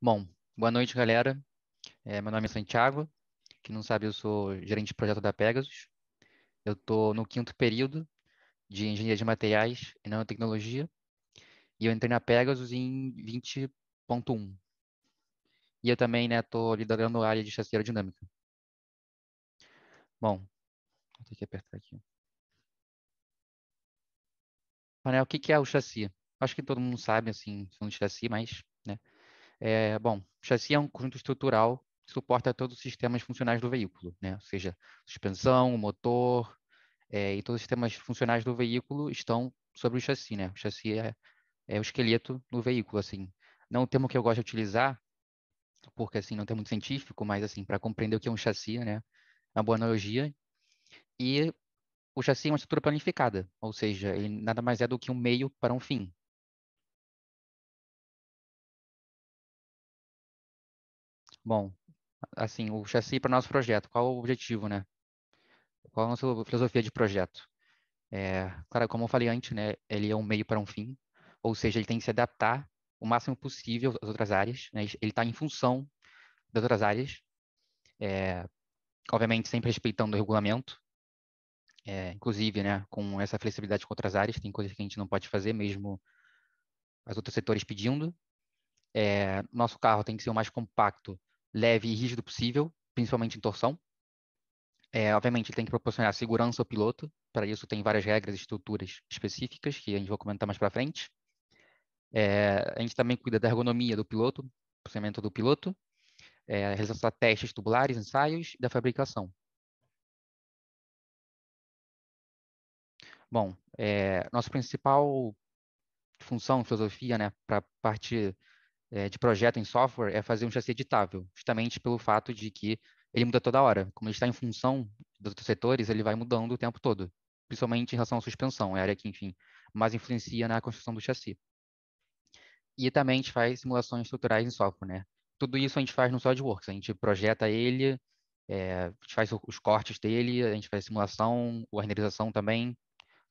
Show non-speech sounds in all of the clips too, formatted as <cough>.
Bom, boa noite, galera. É, meu nome é Santiago. Quem não sabe, eu sou gerente de projeto da Pegasus. Eu estou no quinto período de Engenharia de Materiais e Nanotecnologia. E eu entrei na Pegasus em 20.1. E eu também estou né, liderando a área de chassi aerodinâmica. Bom, vou ter que apertar aqui. Painel, o que, que é o chassi? Acho que todo mundo sabe, assim, se não chassi, mas, né? É, bom, chassi é um conjunto estrutural que suporta todos os sistemas funcionais do veículo, né? ou seja, suspensão, motor é, e todos os sistemas funcionais do veículo estão sobre o chassi. Né? O chassi é, é o esqueleto do veículo. assim. Não o termo que eu gosto de utilizar, porque assim não tem muito científico, mas assim para compreender o que é um chassi, né, é uma boa analogia. E o chassi é uma estrutura planificada, ou seja, ele nada mais é do que um meio para um fim. bom, assim, o chassi para nosso projeto, qual o objetivo, né? Qual a nossa filosofia de projeto? É, claro, como eu falei antes, né, ele é um meio para um fim, ou seja, ele tem que se adaptar o máximo possível às outras áreas, né? ele está em função das outras áreas, é, obviamente sempre respeitando o regulamento, é, inclusive, né, com essa flexibilidade com outras áreas, tem coisas que a gente não pode fazer, mesmo as outros setores pedindo. É, nosso carro tem que ser o mais compacto leve e rígido possível, principalmente em torção. É, obviamente, tem que proporcionar segurança ao piloto, para isso tem várias regras e estruturas específicas que a gente vai comentar mais para frente. É, a gente também cuida da ergonomia do piloto, funcionamento do piloto, é, de testes tubulares, ensaios e da fabricação. Bom, é, nossa principal função, filosofia, né, para partir é, de projeto em software é fazer um chassi editável, justamente pelo fato de que ele muda toda hora. Como ele está em função dos outros setores, ele vai mudando o tempo todo, principalmente em relação à suspensão, é a área que, enfim, mais influencia na construção do chassi. E também a gente faz simulações estruturais em software, né? Tudo isso a gente faz no SolidWorks, a gente projeta ele, é, a gente faz os cortes dele, a gente faz simulação, a renderização também,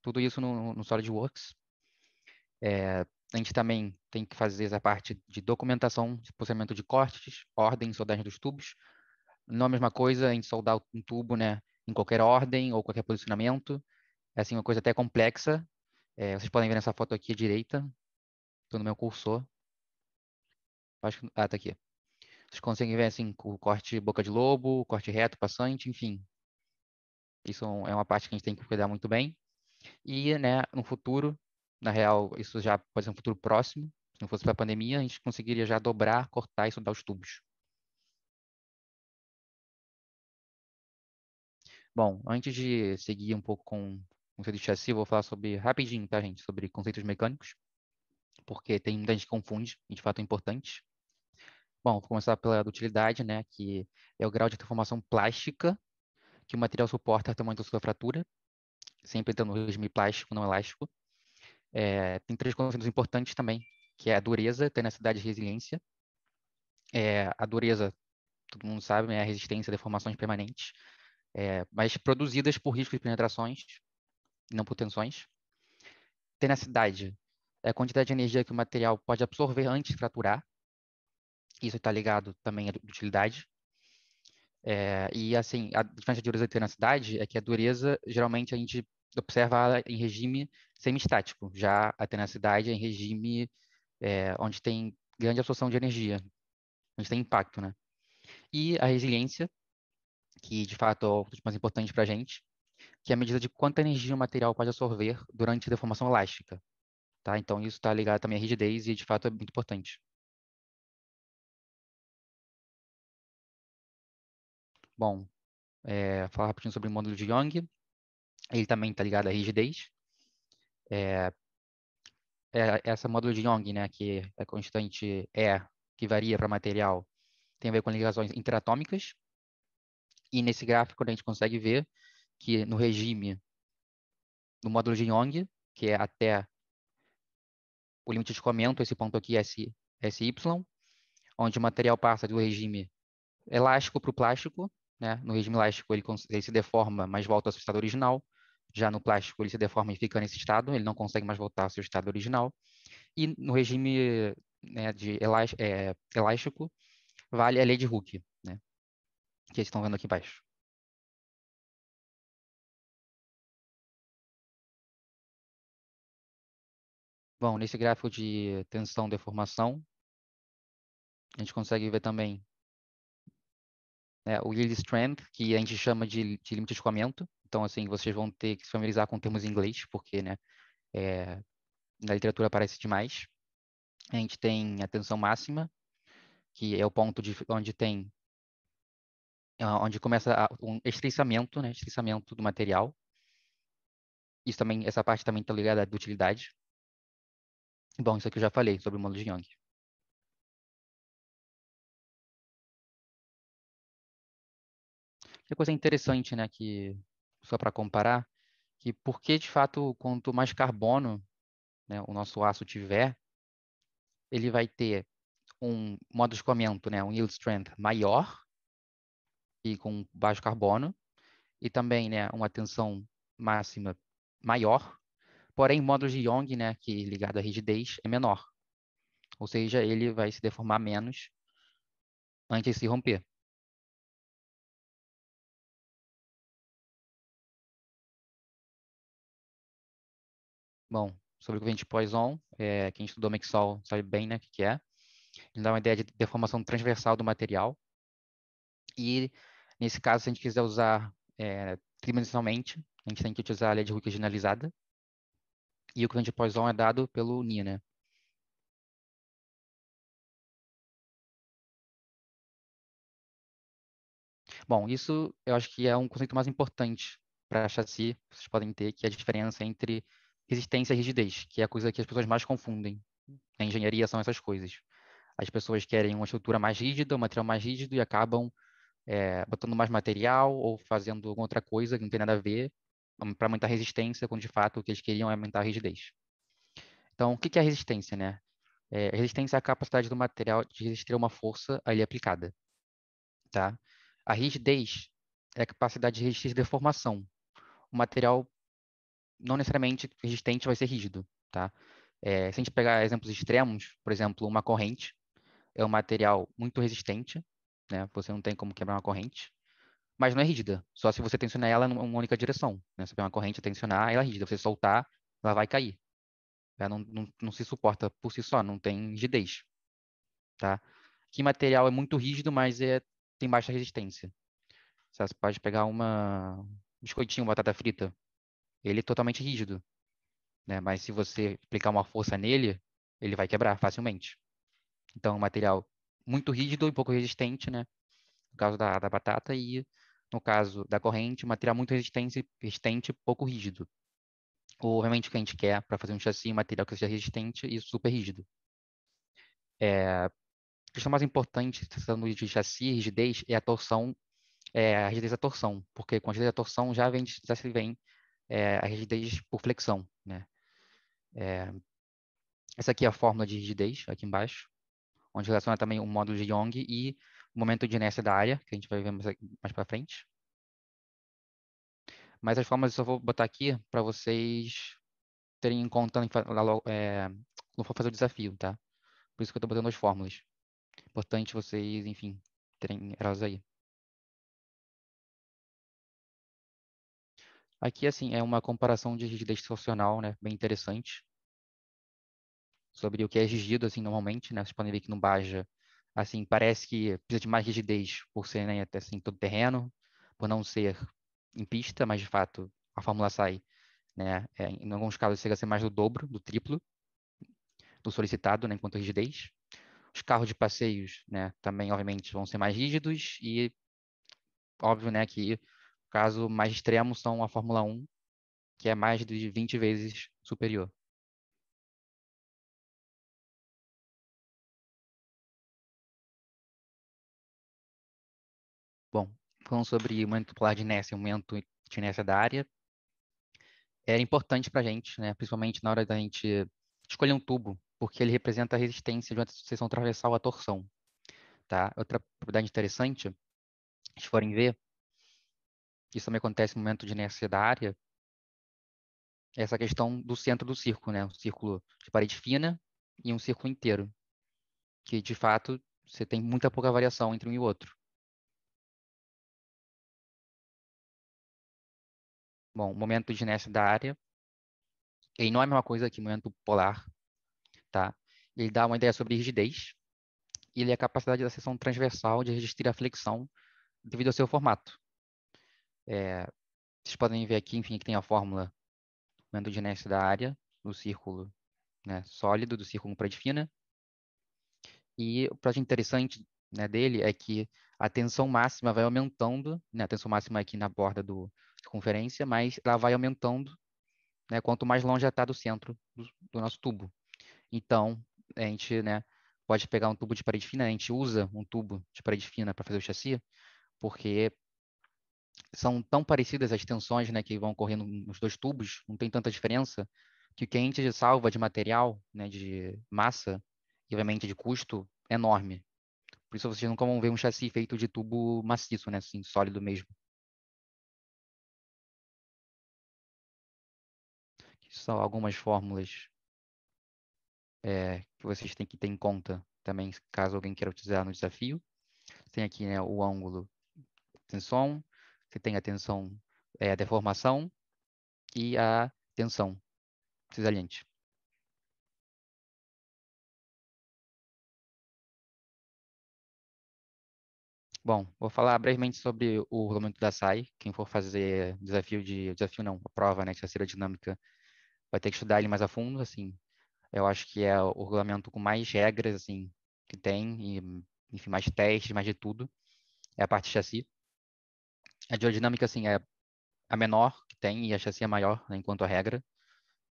tudo isso no, no SolidWorks. É, a gente também tem que fazer essa parte de documentação, de de cortes, ordem, soldagem dos tubos. Não é a mesma coisa a gente soldar um tubo, né, em qualquer ordem ou qualquer posicionamento. É assim uma coisa até complexa. É, vocês podem ver nessa foto aqui à direita, estou no meu cursor. Acho que ah, está aqui. Vocês conseguem ver assim o corte boca de lobo, corte reto, passante, enfim. Isso é, é uma parte que a gente tem que cuidar muito bem. E, né, no futuro, na real, isso já pode ser um futuro próximo. Se não fosse para a pandemia, a gente conseguiria já dobrar, cortar e soldar os tubos. Bom, antes de seguir um pouco com o conceito de chassi, vou falar sobre rapidinho, tá, gente? Sobre conceitos mecânicos, porque tem muita gente que confunde e de fato é importante. Bom, vou começar pela utilidade, né? Que é o grau de transformação plástica que o material suporta até o momento da sua fratura, sempre tendo regime plástico, não elástico. É, tem três conceitos importantes também, que é a dureza, tenacidade e resiliência. É, a dureza, todo mundo sabe, é a resistência a deformações permanentes, é, mas produzidas por riscos de penetrações, não por tensões. Tenacidade é a quantidade de energia que o material pode absorver antes de fraturar. Isso está ligado também à utilidade. É, e assim, a diferença de dureza e tenacidade é que a dureza, geralmente a gente observa em regime estático, já a tenacidade é em regime é, onde tem grande absorção de energia, onde tem impacto, né? E a resiliência, que de fato é o mais importante para a gente, que é a medida de quanta energia o material pode absorver durante a deformação elástica. Tá? Então, isso está ligado também à rigidez e, de fato, é muito importante. Bom, é, falar rapidinho sobre o módulo de Young ele também está ligado à rigidez. É, é, essa módulo de Young, né, que é constante E, é, que varia para material, tem a ver com ligações interatômicas. E nesse gráfico a gente consegue ver que no regime do módulo de Young, que é até o limite de escoamento, esse ponto aqui, S, SY, onde o material passa do regime elástico para o plástico, né? No regime elástico, ele, ele se deforma, mas volta ao seu estado original. Já no plástico, ele se deforma e fica nesse estado, ele não consegue mais voltar ao seu estado original. E no regime né, de elástico, é, elástico, vale a lei de Hooke, né? que vocês estão vendo aqui embaixo. Bom, nesse gráfico de tensão-deformação, a gente consegue ver também né, o yield strength, que a gente chama de, de limite de escoamento. Então, assim, vocês vão ter que se familiarizar com termos em inglês, porque, né, é, na literatura aparece demais. A gente tem a tensão máxima, que é o ponto de, onde tem ah, onde começa a, um estreiçamento, né, estreiçamento do material. Isso também, essa parte também está ligada à utilidade Bom, isso aqui eu já falei sobre o modelo de Young. Uma coisa interessante, né, que só para comparar, que porque de fato quanto mais carbono né, o nosso aço tiver, ele vai ter um modo de escoamento, né, um yield strength maior e com baixo carbono e também, né, uma tensão máxima maior, porém módulo de Young, né, que ligado à rigidez é menor, ou seja, ele vai se deformar menos antes de se romper. bom, sobre o cliente Poisson, é, quem estudou Mixol sabe bem né, o que, que é. Ele dá uma ideia de deformação transversal do material. E, nesse caso, se a gente quiser usar é, tridimensionalmente, a gente tem que utilizar a lei de Hooke generalizada. E o de Poisson é dado pelo NI, né? Bom, isso eu acho que é um conceito mais importante para chassi, vocês podem ter, que é a diferença entre resistência e rigidez, que é a coisa que as pessoas mais confundem. Na engenharia são essas coisas. As pessoas querem uma estrutura mais rígida, um material mais rígido e acabam é, botando mais material ou fazendo alguma outra coisa que não tem nada a ver hum, para aumentar a resistência, quando de fato o que eles queriam é aumentar a rigidez. Então, o que é resistência, né? É, resistência é a capacidade do material de resistir a uma força ali aplicada, tá? A rigidez é a capacidade de resistir deformação. O material não necessariamente resistente vai ser rígido, tá? É, se a gente pegar exemplos extremos, por exemplo, uma corrente é um material muito resistente, né? Você não tem como quebrar uma corrente, mas não é rígida. Só se você tensionar ela em uma única direção, né? Se pegar uma corrente, tensionar, ela é rígida. Você soltar, ela vai cair. Ela não, não, não se suporta por si só, não tem rigidez, tá? Que material é muito rígido, mas é, tem baixa resistência. Você pode pegar uma biscoitinho, batata frita, ele é totalmente rígido, né? Mas se você aplicar uma força nele, ele vai quebrar facilmente. Então, é um material muito rígido e pouco resistente, né? No caso da, da batata e no caso da corrente, um material muito resistente, resistente pouco rígido. Ou realmente o que a gente quer para fazer um chassi, um material que seja resistente e super rígido. É, a questão mais importante tratando de chassi e rigidez é a torção, é a rigidez da torção, porque com a rigidez da torção já, vem, já se vem é, a rigidez por flexão, né? É, essa aqui é a fórmula de rigidez, aqui embaixo, onde relaciona também o módulo de Young e o momento de inércia da área, que a gente vai ver mais, mais para frente. Mas as fórmulas eu só vou botar aqui para vocês terem em conta é, quando for fazer o desafio, tá? Por isso que eu estou botando as fórmulas. Importante vocês, enfim, terem elas aí. Aqui, assim, é uma comparação de rigidez funcional, né, bem interessante, sobre o que é exigido, assim, normalmente, né, vocês podem ver que no Baja, assim, parece que precisa de mais rigidez por ser, né, até assim, todo terreno, por não ser em pista, mas, de fato, a Fórmula SAI, né, é, em alguns casos, chega a ser mais do dobro, do triplo, do solicitado, né, enquanto rigidez. Os carros de passeios, né, também, obviamente, vão ser mais rígidos e, óbvio, né, que caso mais extremo são a Fórmula 1, que é mais de 20 vezes superior. Bom, falando sobre o momento polar de inércia e o momento de inércia da área, era importante para a gente, né, principalmente na hora da gente escolher um tubo, porque ele representa a resistência de uma seção transversal à torção. Tá? Outra propriedade interessante, se forem ver, isso também acontece no momento de necessidade, essa questão do centro do círculo, né? Um círculo de parede fina e um círculo inteiro, que de fato você tem muita pouca variação entre um e outro. Bom, momento de inércia da área, ele não é a mesma coisa que o momento polar, tá? Ele dá uma ideia sobre rigidez e ele é a capacidade da seção transversal de resistir à flexão devido ao seu formato. É, vocês podem ver aqui, enfim, que tem a fórmula momento de inércia da área no círculo né, sólido, do círculo com parede fina. E o projeto interessante né, dele é que a tensão máxima vai aumentando, né, a tensão máxima aqui na borda do circunferência, mas ela vai aumentando né, quanto mais longe ela está do centro do, do, nosso tubo. Então, a gente né, pode pegar um tubo de parede fina, a gente usa um tubo de parede fina para fazer o chassi, porque são tão parecidas as tensões, né, que vão ocorrendo nos dois tubos, não tem tanta diferença, que o quente salva de material, né, de massa e obviamente de custo é enorme. Por isso vocês nunca vão ver um chassi feito de tubo maciço, né, assim, sólido mesmo. São algumas fórmulas é, que vocês têm que ter em conta também, caso alguém queira utilizar no desafio. Tem aqui né, o ângulo tensão, que tem a tensão, é, a deformação e a tensão cisalhante. Bom, vou falar brevemente sobre o regulamento da SAI. Quem for fazer desafio de desafio não, prova, né, de terceira dinâmica, vai ter que estudar ele mais a fundo, assim. Eu acho que é o regulamento com mais regras, assim, que tem e enfim, mais testes, mais de tudo. É a parte de chassi a geodinâmica assim, é a menor que tem e a chassi é maior, né, enquanto a regra.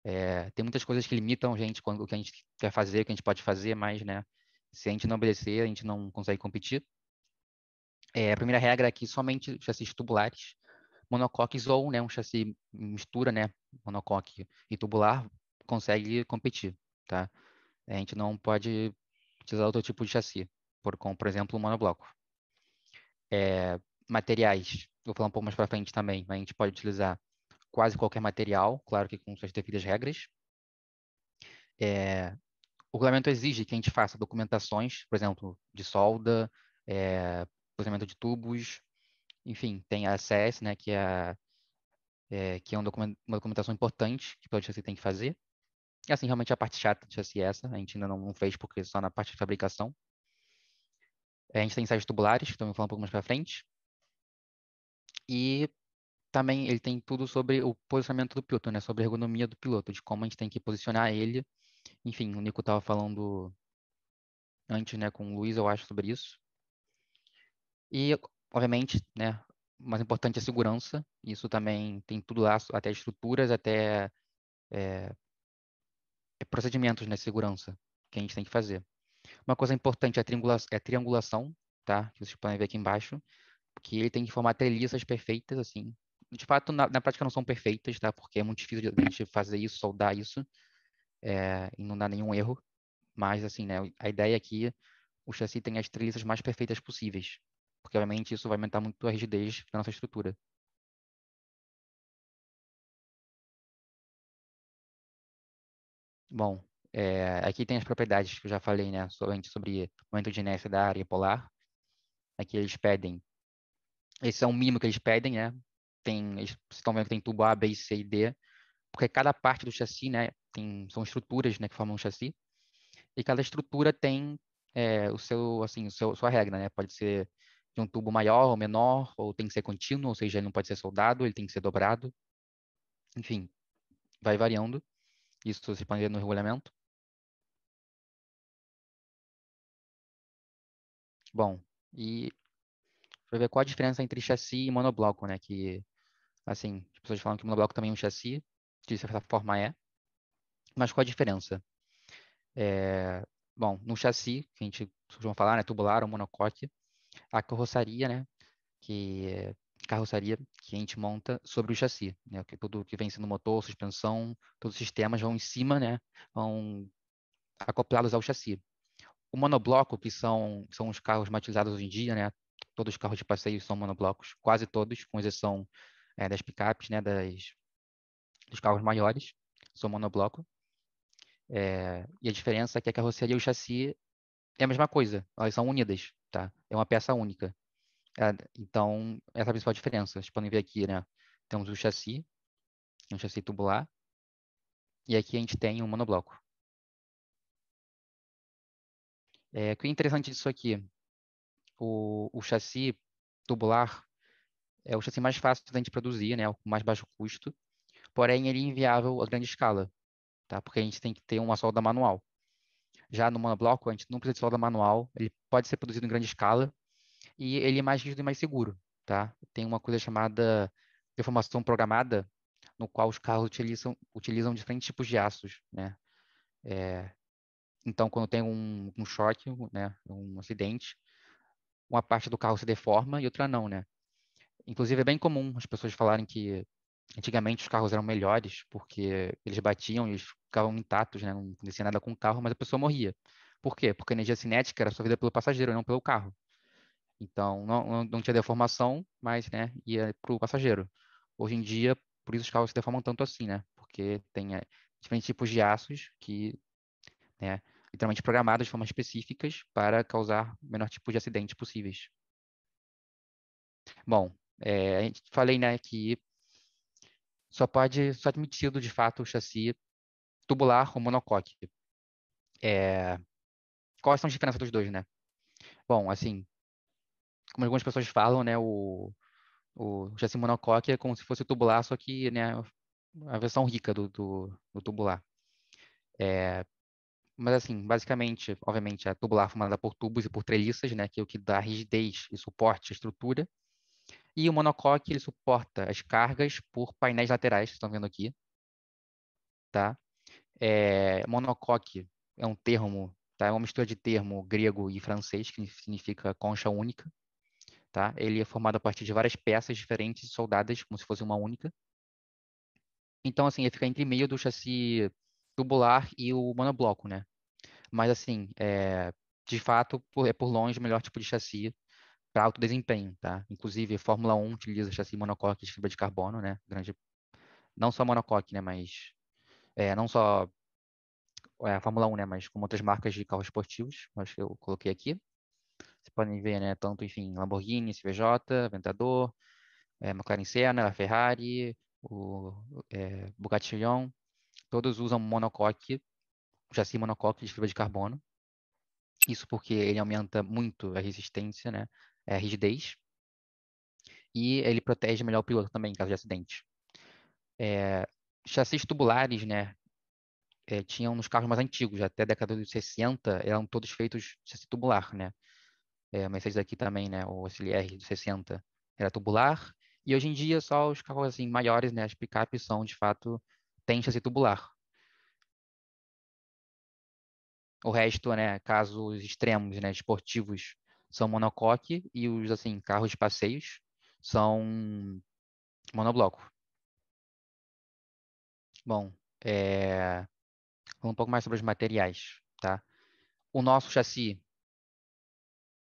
É, tem muitas coisas que limitam a gente, quando, o que a gente quer fazer, o que a gente pode fazer, mas, né, se a gente não obedecer, a gente não consegue competir. É, a primeira regra é que somente chassis tubulares, monocoques ou, né, um chassi mistura, né, monocoque e tubular, consegue competir, tá? A gente não pode utilizar outro tipo de chassi, por, como, por exemplo, um monobloco. É, materiais vou falar um pouco mais para frente também, mas a gente pode utilizar quase qualquer material, claro que com suas devidas regras. É, o regulamento exige que a gente faça documentações, por exemplo, de solda, é, de tubos, enfim, tem a ACS, né, que é, é que é uma documentação importante que o chassi tem que fazer. E assim, realmente a parte chata do chassi é essa, a gente ainda não fez porque só na parte de fabricação. É, a gente tem ensaios tubulares, que também vou falar um pouco mais para frente. E também ele tem tudo sobre o posicionamento do piloto, né? Sobre a ergonomia do piloto, de como a gente tem que posicionar ele. Enfim, o Nico estava falando antes, né, com o Luiz, eu acho, sobre isso. E, obviamente, né, mais importante é a segurança. Isso também tem tudo lá, até estruturas, até eh, é, procedimentos, né, segurança, que a gente tem que fazer. Uma coisa importante é a, é a triangulação, tá? Que vocês podem ver aqui embaixo que ele tem que formar treliças perfeitas, assim. De fato, na, na, prática não são perfeitas, tá? Porque é muito difícil a gente fazer isso, soldar isso, é, e não dá nenhum erro. Mas, assim, né, a ideia é que o chassi tenha as treliças mais perfeitas possíveis, porque, obviamente, isso vai aumentar muito a rigidez da nossa estrutura. Bom, é, aqui tem as propriedades que eu já falei, né, sobre, sobre momento de inércia da área polar. Aqui eles pedem esse é o mínimo que eles pedem, né? Tem, eles estão vendo que tem tubo A, B, C e D, porque cada parte do chassi, né, tem, são estruturas, né, que formam um chassi, e cada estrutura tem é, o seu, assim, o seu, sua regra, né? Pode ser de um tubo maior ou menor, ou tem que ser contínuo, ou seja, ele não pode ser soldado, ele tem que ser dobrado. Enfim, vai variando. Isso vocês podem ver no regulamento. Bom, e para ver qual a diferença entre chassi e monobloco, né? Que, assim, as pessoas falam que monobloco também é um chassi, de certa forma é, mas qual a diferença? É, bom, no chassi, que a gente costuma falar, né? Tubular ou monocoque, a carroçaria, né? Que é carroçaria que a gente monta sobre o chassi, né? Que tudo que vem sendo motor, suspensão, todos os sistemas vão em cima, né? Vão acoplados ao chassi. O monobloco, que são, são os carros matizados utilizados hoje em dia, né? todos os carros de passeio são monoblocos, quase todos, com exceção é, das picapes, né, das, dos carros maiores, são monobloco. É, e a diferença é que a carroceria e o chassi é a mesma coisa, elas são unidas, tá? É uma peça única. É, então, essa é a principal diferença. Vocês podem ver aqui, né? Temos o chassi, um chassi tubular, e aqui a gente tem um monobloco. É, o que é interessante disso aqui o, tipo, o chassi tubular é o chassi mais fácil da gente produzir, né, o mais baixo custo, porém ele é inviável a grande escala, tá? Porque a gente tem que ter uma solda manual. Já no monobloco, a gente não precisa de solda manual, ele pode ser produzido em grande escala e ele é mais rígido e mais seguro, tá? Tem uma coisa chamada deformação programada, no qual os carros utilizam, utilizam diferentes tipos de aços, né? É, então, quando tem um, um choque, né, um acidente, uma parte do carro se deforma e outra não, né? Inclusive é bem comum as pessoas falarem que antigamente os carros eram melhores porque eles batiam e eles ficavam intactos, né? Não acontecia nada com o carro, mas a pessoa morria. Por quê? Porque a energia cinética era vida pelo passageiro, não pelo carro. Então não, não tinha deformação, mas né, ia para o passageiro. Hoje em dia, por isso os carros se deformam tanto assim, né? Porque tem é, diferentes tipos de aços que né, literalmente programadas de formas específicas para causar o menor tipo de acidentes possíveis. Bom, é, a gente falei né, que só pode, só é admitido de fato o chassi tubular ou monocoque. É, quais são as diferenças dos dois, né? Bom, assim, como algumas pessoas falam, né, o, o chassi monocoque é como se fosse tubular, só que né, a versão rica do, do, do tubular. É, mas assim, basicamente, obviamente, a é tubular formada por tubos e por treliças, né, que é o que dá rigidez e suporte à estrutura. E o monocoque, ele suporta as cargas por painéis laterais, que estão vendo aqui. Tá? É, monocoque é um termo, tá? é uma mistura de termo grego e francês, que significa concha única. Tá? Ele é formado a partir de várias peças diferentes soldadas como se fosse uma única. Então, assim, ele fica entre meio do chassi tubular e o monobloco, né? Mas, assim, é, de fato, por, é por longe o melhor tipo de chassi para alto desempenho, tá? Inclusive, a Fórmula 1 utiliza chassi monocoque de fibra de carbono, né? Grande, não só monocoque, né? Mas é, não só é, a Fórmula 1, né? Mas com outras marcas de carros esportivos, acho que eu coloquei aqui. Vocês podem ver, né? Tanto, enfim, Lamborghini, CVJ, Aventador, é, McLaren Senna, Ferrari, o é, Bugatti Chiron, todos usam monocoque chassi monocoque de fibra de carbono. Isso porque ele aumenta muito a resistência, né? É a rigidez. E ele protege melhor o piloto também, em caso de acidente. É, chassis tubulares, né? É, tinham nos carros mais antigos, até a década dos 60, eram todos feitos chassi tubular, né? É, mas esses aqui também, né? O SLR de 60 era tubular. E hoje em dia, só os carros assim, maiores, né? As picapes são, de fato, têm chassi tubular. O resto, né, casos extremos, né, esportivos, são monocoque e os assim carros de passeios são monobloco. Bom, é... Vamos um pouco mais sobre os materiais, tá? O nosso chassi,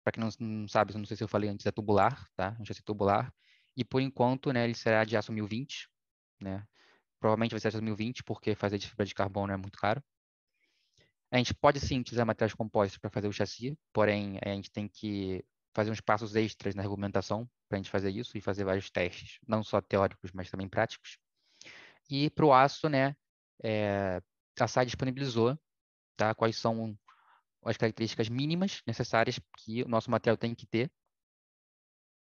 para quem não, não sabe, não sei se eu falei antes, é tubular, tá? Um chassi tubular. E por enquanto, né, ele será de aço 1020, né? Provavelmente vai ser aço 1020, porque fazer de fibra de carbono é muito caro. A gente pode sim utilizar materiais compostos para fazer o chassi, porém a gente tem que fazer uns passos extras na argumentação para a gente fazer isso e fazer vários testes, não só teóricos, mas também práticos. E para o aço, né, é, a SAI disponibilizou tá, quais são as características mínimas necessárias que o nosso material tem que ter.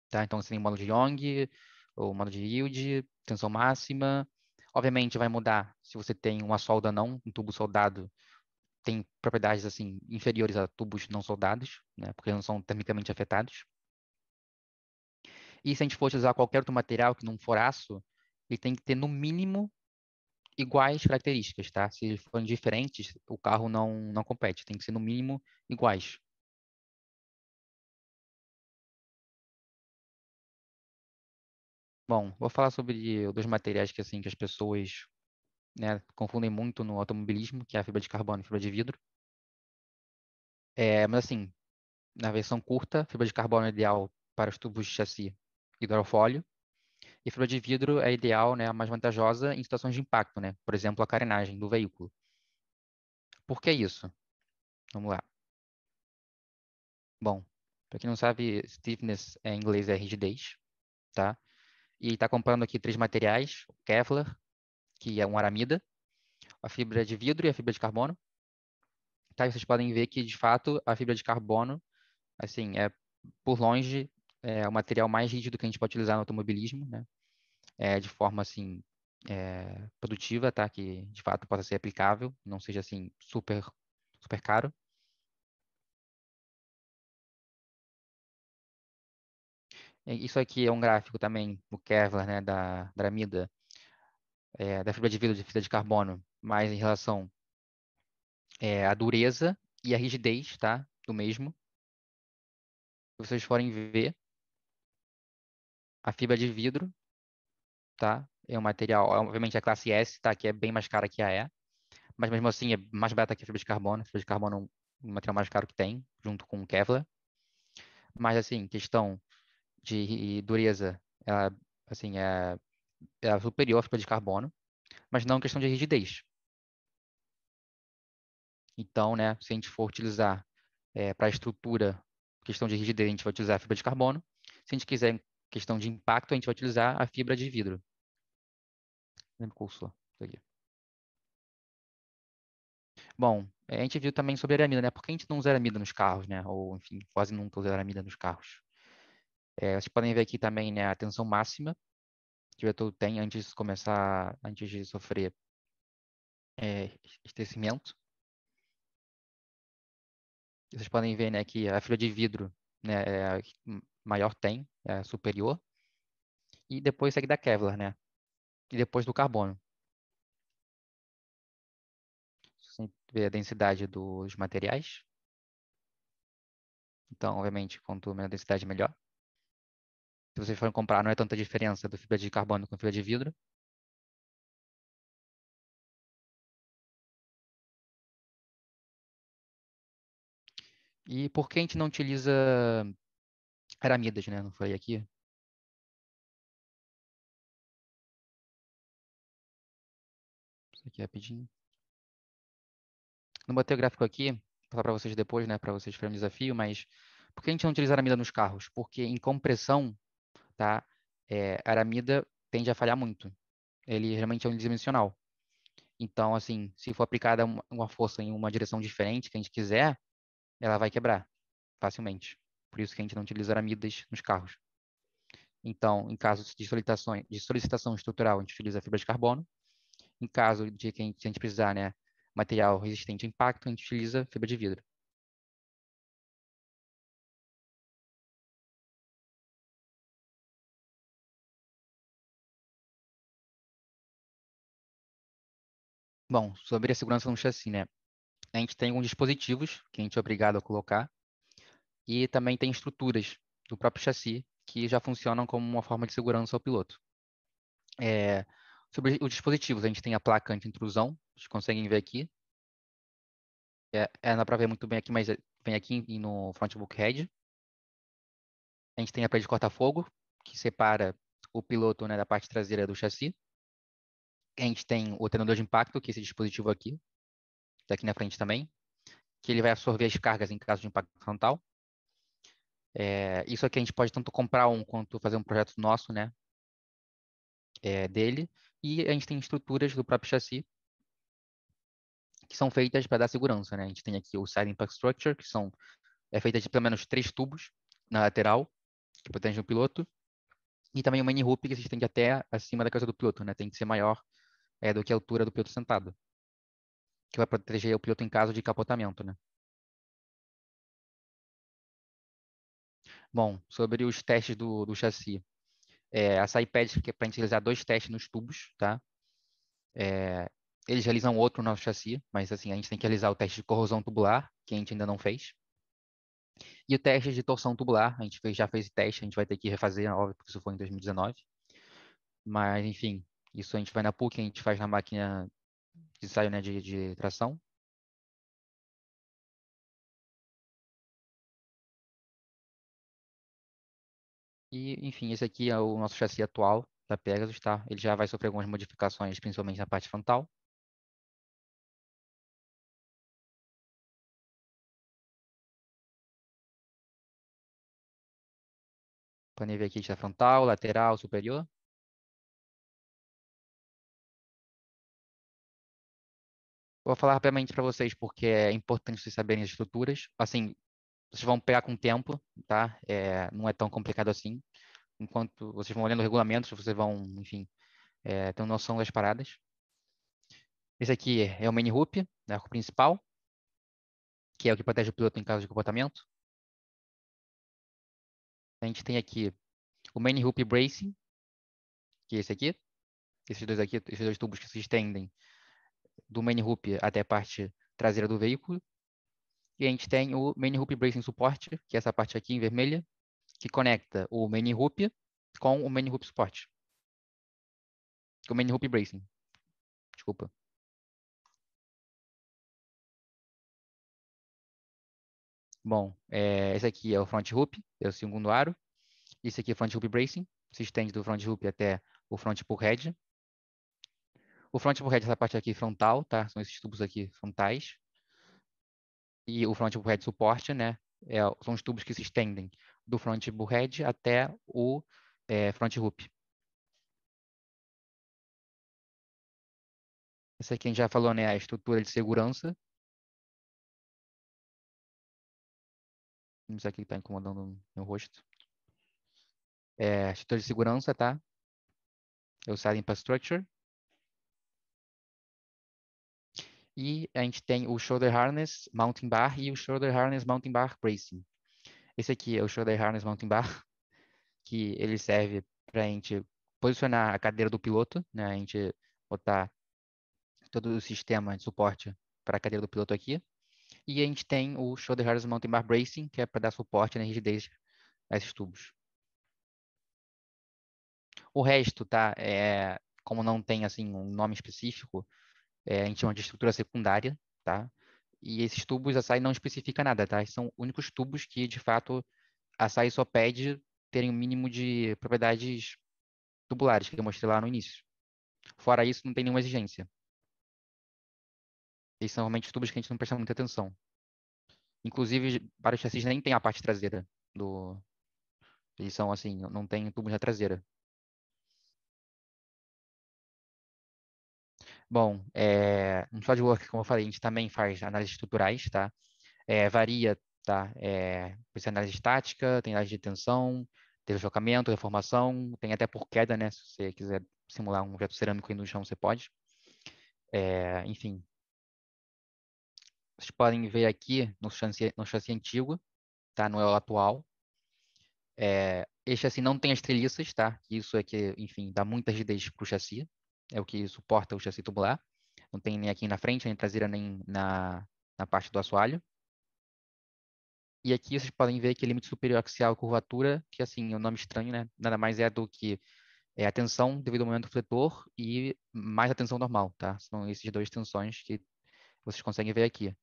Tá? Então, você tem o modo de Young, o modo de yield, tensão máxima. Obviamente, vai mudar se você tem uma solda não, um tubo soldado tem propriedades assim inferiores a tubos não soldados, né, porque não são termicamente afetados. E se a gente for usar qualquer outro material que não for aço, ele tem que ter no mínimo iguais características, tá? Se forem diferentes, o carro não não compete, tem que ser no mínimo iguais. Bom, vou falar sobre dois materiais que assim que as pessoas né, confundem muito no automobilismo, que é a fibra de carbono e fibra de vidro. É, mas assim, na versão curta, fibra de carbono é ideal para os tubos de chassi hidrofólio, e fibra de vidro é ideal, né, mais vantajosa em situações de impacto, né, por exemplo, a carenagem do veículo. Por que isso? Vamos lá. Bom, para quem não sabe, stiffness é, em inglês é rigidez, tá? E está comprando aqui três materiais, Kevlar, que é um aramida, a fibra de vidro e a fibra de carbono. Tá? E vocês podem ver que, de fato, a fibra de carbono, assim, é por longe é o material mais rígido que a gente pode utilizar no automobilismo, né? É, de forma, assim, é, produtiva, tá? Que, de fato, possa ser aplicável, não seja, assim, super, super caro. É, isso aqui é um gráfico também, o Kevlar, né, da, da Amida, é, da fibra de vidro de fibra de carbono, mas em relação é, à dureza e à rigidez, tá? Do mesmo. Se vocês forem ver, a fibra de vidro, tá? É um material, é, obviamente a é classe S, tá? Que é bem mais cara que a E, mas mesmo assim é mais barata que a fibra de carbono. A fibra de carbono é um material mais caro que tem, junto com o Kevlar. Mas assim, questão de dureza, ela, assim, é é superior à fibra de carbono, mas não é questão de rigidez. Então, né, se a gente for utilizar é, para a estrutura, questão de rigidez, a gente vai utilizar a fibra de carbono. Se a gente quiser questão de impacto, a gente vai utilizar a fibra de vidro. Bom, é, a gente viu também sobre aramida, né? Por que a gente não usa aramida nos carros, né? Ou, enfim, quase nunca usa aramida nos carros. É, vocês podem ver aqui também né, a tensão máxima que diretor tem antes de começar, antes de sofrer é, Vocês podem ver né, que a fila de vidro né, é a maior tem, é a superior. E depois segue da Kevlar, né? E depois do carbono. Você vê a densidade dos materiais. Então, obviamente, quanto menor densidade, melhor se vocês forem comprar, não é tanta diferença do fibra de carbono com fibra de vidro. E por que a gente não utiliza aramidas, né? Não falei aqui? Isso aqui é rapidinho. Não botei o gráfico aqui, vou falar para vocês depois, né? Para vocês fazerem um desafio, mas por que a gente não utiliza aramida nos carros? Porque em compressão, tá? É, aramida tende a falhar muito. Ele realmente é unidimensional. Então, assim, se for aplicada uma força em uma direção diferente que a gente quiser, ela vai quebrar facilmente. Por isso que a gente não utiliza aramidas nos carros. Então, em caso de solicitação, de solicitação estrutural, a gente utiliza fibra de carbono. Em caso de que a gente, a gente precisar, né, material resistente a impacto, a gente utiliza fibra de vidro. Bom, sobre a segurança no chassi, né? A gente tem alguns dispositivos que a gente é obrigado a colocar e também tem estruturas do próprio chassi que já funcionam como uma forma de segurança ao piloto. É, sobre os dispositivos, a gente tem a placa anti-intrusão, vocês conseguem ver aqui. É, é, não dá para ver muito bem aqui, mas é, vem aqui no front book head. A gente tem a parede corta-fogo, que separa o piloto né, da parte traseira do chassi a gente tem o treinador de impacto, que é esse dispositivo aqui, daqui tá na frente também, que ele vai absorver as cargas em caso de impacto frontal. É, isso aqui a gente pode tanto comprar um quanto fazer um projeto nosso, né? É, dele. E a gente tem estruturas do próprio chassi que são feitas para dar segurança, né? A gente tem aqui o Side Impact Structure, que são é feita de pelo menos três tubos na lateral, que protegem o piloto. E também o mini hoop, que se estende até acima da casa do piloto, né? Tem que ser maior é, do que a altura do piloto sentado. Que vai proteger o piloto em caso de capotamento, né? Bom, sobre os testes do, do chassi. É, a SAI pede é para a gente realizar dois testes nos tubos, tá? É, eles realizam outro no nosso chassi, mas assim, a gente tem que realizar o teste de corrosão tubular, que a gente ainda não fez. E o teste de torção tubular, a gente fez, já fez o teste, a gente vai ter que refazer, óbvio, porque isso foi em 2019. Mas, enfim, isso a gente vai na PUC, a gente faz na máquina de ensaio né, de, de tração. E, enfim, esse aqui é o nosso chassi atual da Pegasus, tá? Ele já vai sofrer algumas modificações, principalmente na parte frontal. Podem ver aqui a é frontal, lateral, superior. Vou falar rapidamente para vocês porque é importante vocês saberem as estruturas. Assim, vocês vão pegar com o tempo, tá? É, não é tão complicado assim. Enquanto vocês vão olhando regulamentos, vocês vão, enfim, é, ter uma noção das paradas. Esse aqui é o main hoop, né, o principal, que é o que protege o piloto em caso de comportamento. A gente tem aqui o main hoop bracing, que é esse aqui. Esses dois aqui, esses dois tubos que se estendem do main hoop até a parte traseira do veículo. E a gente tem o main hoop bracing support, que é essa parte aqui em vermelha, que conecta o main hoop com o main hoop support. Com o main hoop bracing. Desculpa. Bom, é, esse aqui é o front hoop, é o segundo aro. Isso aqui é front hoop bracing, se estende do front hoop até o front pull head. O front é essa parte aqui frontal, tá? São esses tubos aqui frontais. E o front head suporte, né? É, são os tubos que se estendem do front head até o é, front hoop. Essa aqui a gente já falou, né? A estrutura de segurança. Isso aqui está incomodando meu rosto. É, estrutura de segurança, tá? É o Side Infrastructure. E a gente tem o Shoulder Harness Mountain Bar e o Shoulder Harness Mountain Bar Bracing. Esse aqui é o Shoulder Harness Mountain Bar, <laughs> que ele serve para a gente posicionar a cadeira do piloto, né? A gente botar todo o sistema de suporte para a cadeira do piloto aqui. E a gente tem o Shoulder Harness Mountain Bar Bracing, que é para dar suporte na rigidez a esses tubos. O resto, tá? É, como não tem assim um nome específico, é, a gente chama de estrutura secundária, tá? E esses tubos a SAI não especifica nada, tá? São únicos tubos que, de fato, a SAI só pede terem o um mínimo de propriedades tubulares, que eu mostrei lá no início. Fora isso, não tem nenhuma exigência. Esses são realmente tubos que a gente não presta muita atenção. Inclusive, para os chassis nem tem a parte traseira do... Eles são assim, não tem tubo na traseira. Bom, é, eh, no Solid Work, como eu falei, a gente também faz análises estruturais, tá? É, varia, tá? É, eh, por ser análise estática, tem análise de tensão, tem deslocamento, deformação, tem até por queda, né? Se você quiser simular um objeto cerâmico aí no chão, você pode. É, enfim. Vocês podem ver aqui no chassi, no chassi antigo, tá? Não é o atual. É, este chassi não tem as treliças, tá? Isso é que, enfim, dá muita rigidez para o chassi é o que suporta o chassi tubular. Não tem nem aqui na frente, nem traseira, nem na, na parte do assoalho. E aqui vocês podem ver que limite superior axial curvatura, que assim, é um nome estranho, né? Nada mais é do que é, a tensão devido ao momento fletor e mais a tensão normal, tá? São esses dois tensões que vocês conseguem ver aqui.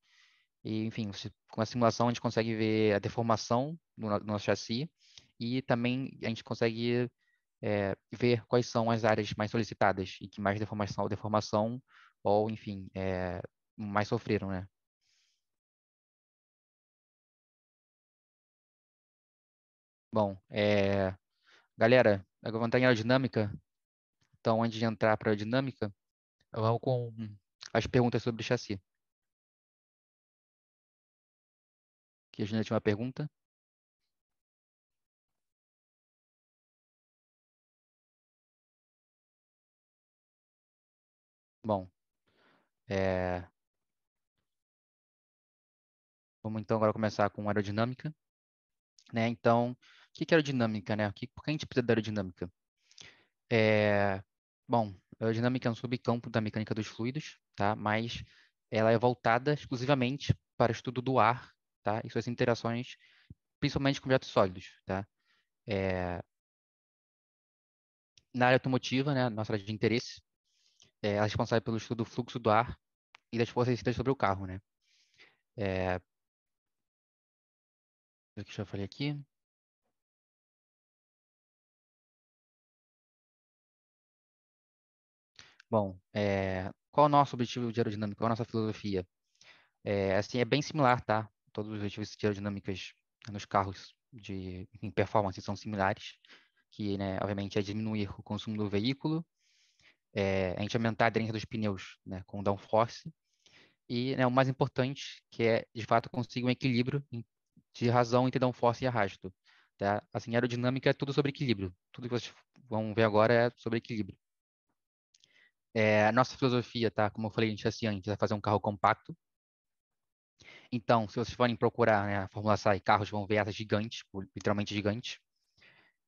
E, enfim, com a simulação a gente consegue ver a deformação do nosso chassi e também a gente consegue é, ver quais são as áreas mais solicitadas e que mais deformação, deformação ou, enfim, é, mais sofreram, né? Bom, é, galera, agora vamos entrar em aerodinâmica. Então, antes de entrar para a aerodinâmica, vamos com hum. as perguntas sobre chassi. Aqui a gente tinha uma pergunta. Bom, é... vamos então agora começar com aerodinâmica. Né? Então, o que é aerodinâmica? Né? Por que a gente precisa da aerodinâmica? É... Bom, a aerodinâmica é um subcampo da mecânica dos fluidos, tá? mas ela é voltada exclusivamente para o estudo do ar tá? e suas interações, principalmente com objetos sólidos. Tá? É... Na área automotiva, né, nossa área de interesse, é, ela é responsável pelo estudo do fluxo do ar e das forças exercidas sobre o carro, né? É... O que já falei aqui? Bom, é... qual é o nosso objetivo de aerodinâmica? Qual é a nossa filosofia? É, assim, é bem similar, tá? Todos os objetivos de aerodinâmicas nos carros de em performance são similares, que, né, obviamente, é diminuir o consumo do veículo, é, a gente aumentar a aderência dos pneus né, com downforce. E né, o mais importante, que é, de fato, conseguir um equilíbrio de razão entre downforce e arrasto. Tá? Assim, aerodinâmica é tudo sobre equilíbrio. Tudo que vocês vão ver agora é sobre equilíbrio. É, a nossa filosofia, tá? Como eu falei, a gente, assim, a gente vai é fazer um carro compacto. Então, se vocês forem procurar né, a Fórmula SAI, carros vão ver essas gigantes, literalmente gigantes.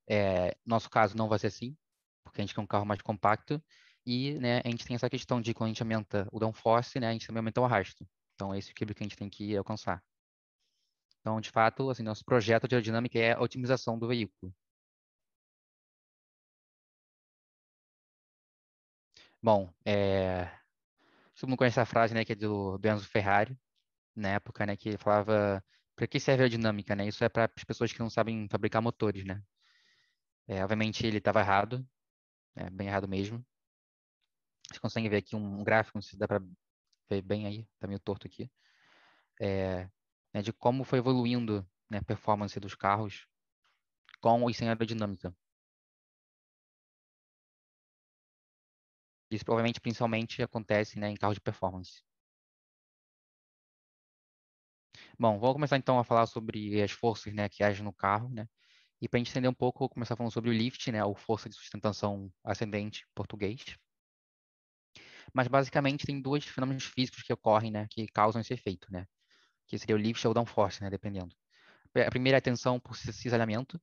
É, nosso caso não vai ser assim, porque a gente quer um carro mais compacto. E né, a gente tem essa questão de quando a gente aumenta o downforce, né, a gente também aumenta o arrasto. Então, é esse equilíbrio que a gente tem que alcançar. Então, de fato, assim, nosso projeto de aerodinâmica é a otimização do veículo. Bom, é... todo mundo conhece a frase né, que é do, benzo Ferrari, na época, né, que falava para que serve a aerodinâmica, né? Isso é para as pessoas que não sabem fabricar motores, né? É, obviamente ele estava errado, é, bem errado mesmo. Vocês conseguem ver aqui um gráfico, não sei se dá para ver bem aí, está meio torto aqui, é, né, de como foi evoluindo né, a performance dos carros com e sem aerodinâmica. Isso provavelmente principalmente acontece né, em carros de performance. Bom, vamos começar então a falar sobre as forças né, que agem no carro, né? E para a gente entender um pouco, vou começar falando sobre o lift, né, ou força de sustentação ascendente, português. Mas basicamente tem dois fenômenos físicos que ocorrem, né, que causam esse efeito, né, que seria o lift ou o downforce, né, dependendo. A primeira é a tensão por cisalhamento,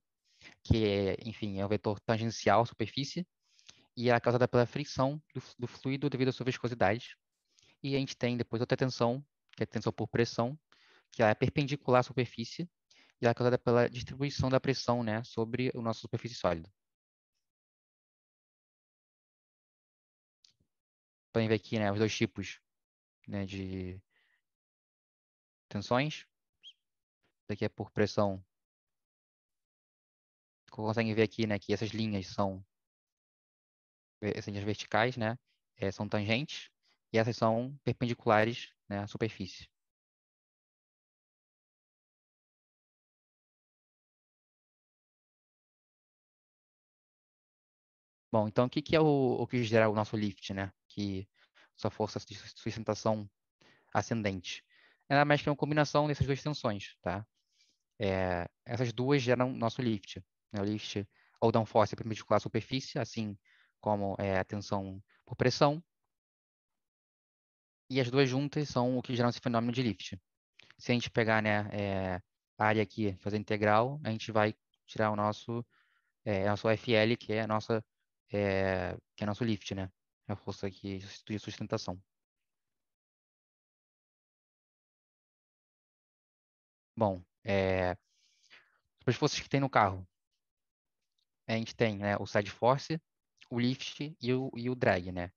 que é, enfim, é o vetor tangencial à superfície, e ela é causada pela fricção do, do fluido devido à sua viscosidade. E a gente tem depois outra tensão, que é a tensão por pressão, que ela é perpendicular à superfície, e ela é causada pela distribuição da pressão, né, sobre a nossa superfície sólida. podem ver aqui né, os dois tipos né, de tensões. Isso aqui é por pressão. Conseguem ver aqui né, que essas linhas são essas linhas verticais, né, é, são tangentes, e essas são perpendiculares né, à superfície. Bom, então o que, que é o, o que gera o nosso lift, né? que sua força de sustentação ascendente. Ela mais que uma combinação dessas duas tensões, tá? É, essas duas geram nosso lift. Né? O lift ou downforce é perpendicular à superfície, assim como é, a tensão por pressão. E as duas juntas são o que geram esse fenômeno de lift. Se a gente pegar né, é, a área aqui, fazer integral, a gente vai tirar o nosso, é, nosso FL, que é a nossa, é, que é nosso lift, né? É a força que institui a sustentação. Bom, é, as forças que tem no carro, a gente tem né, o side force, o lift e o, e o drag, né?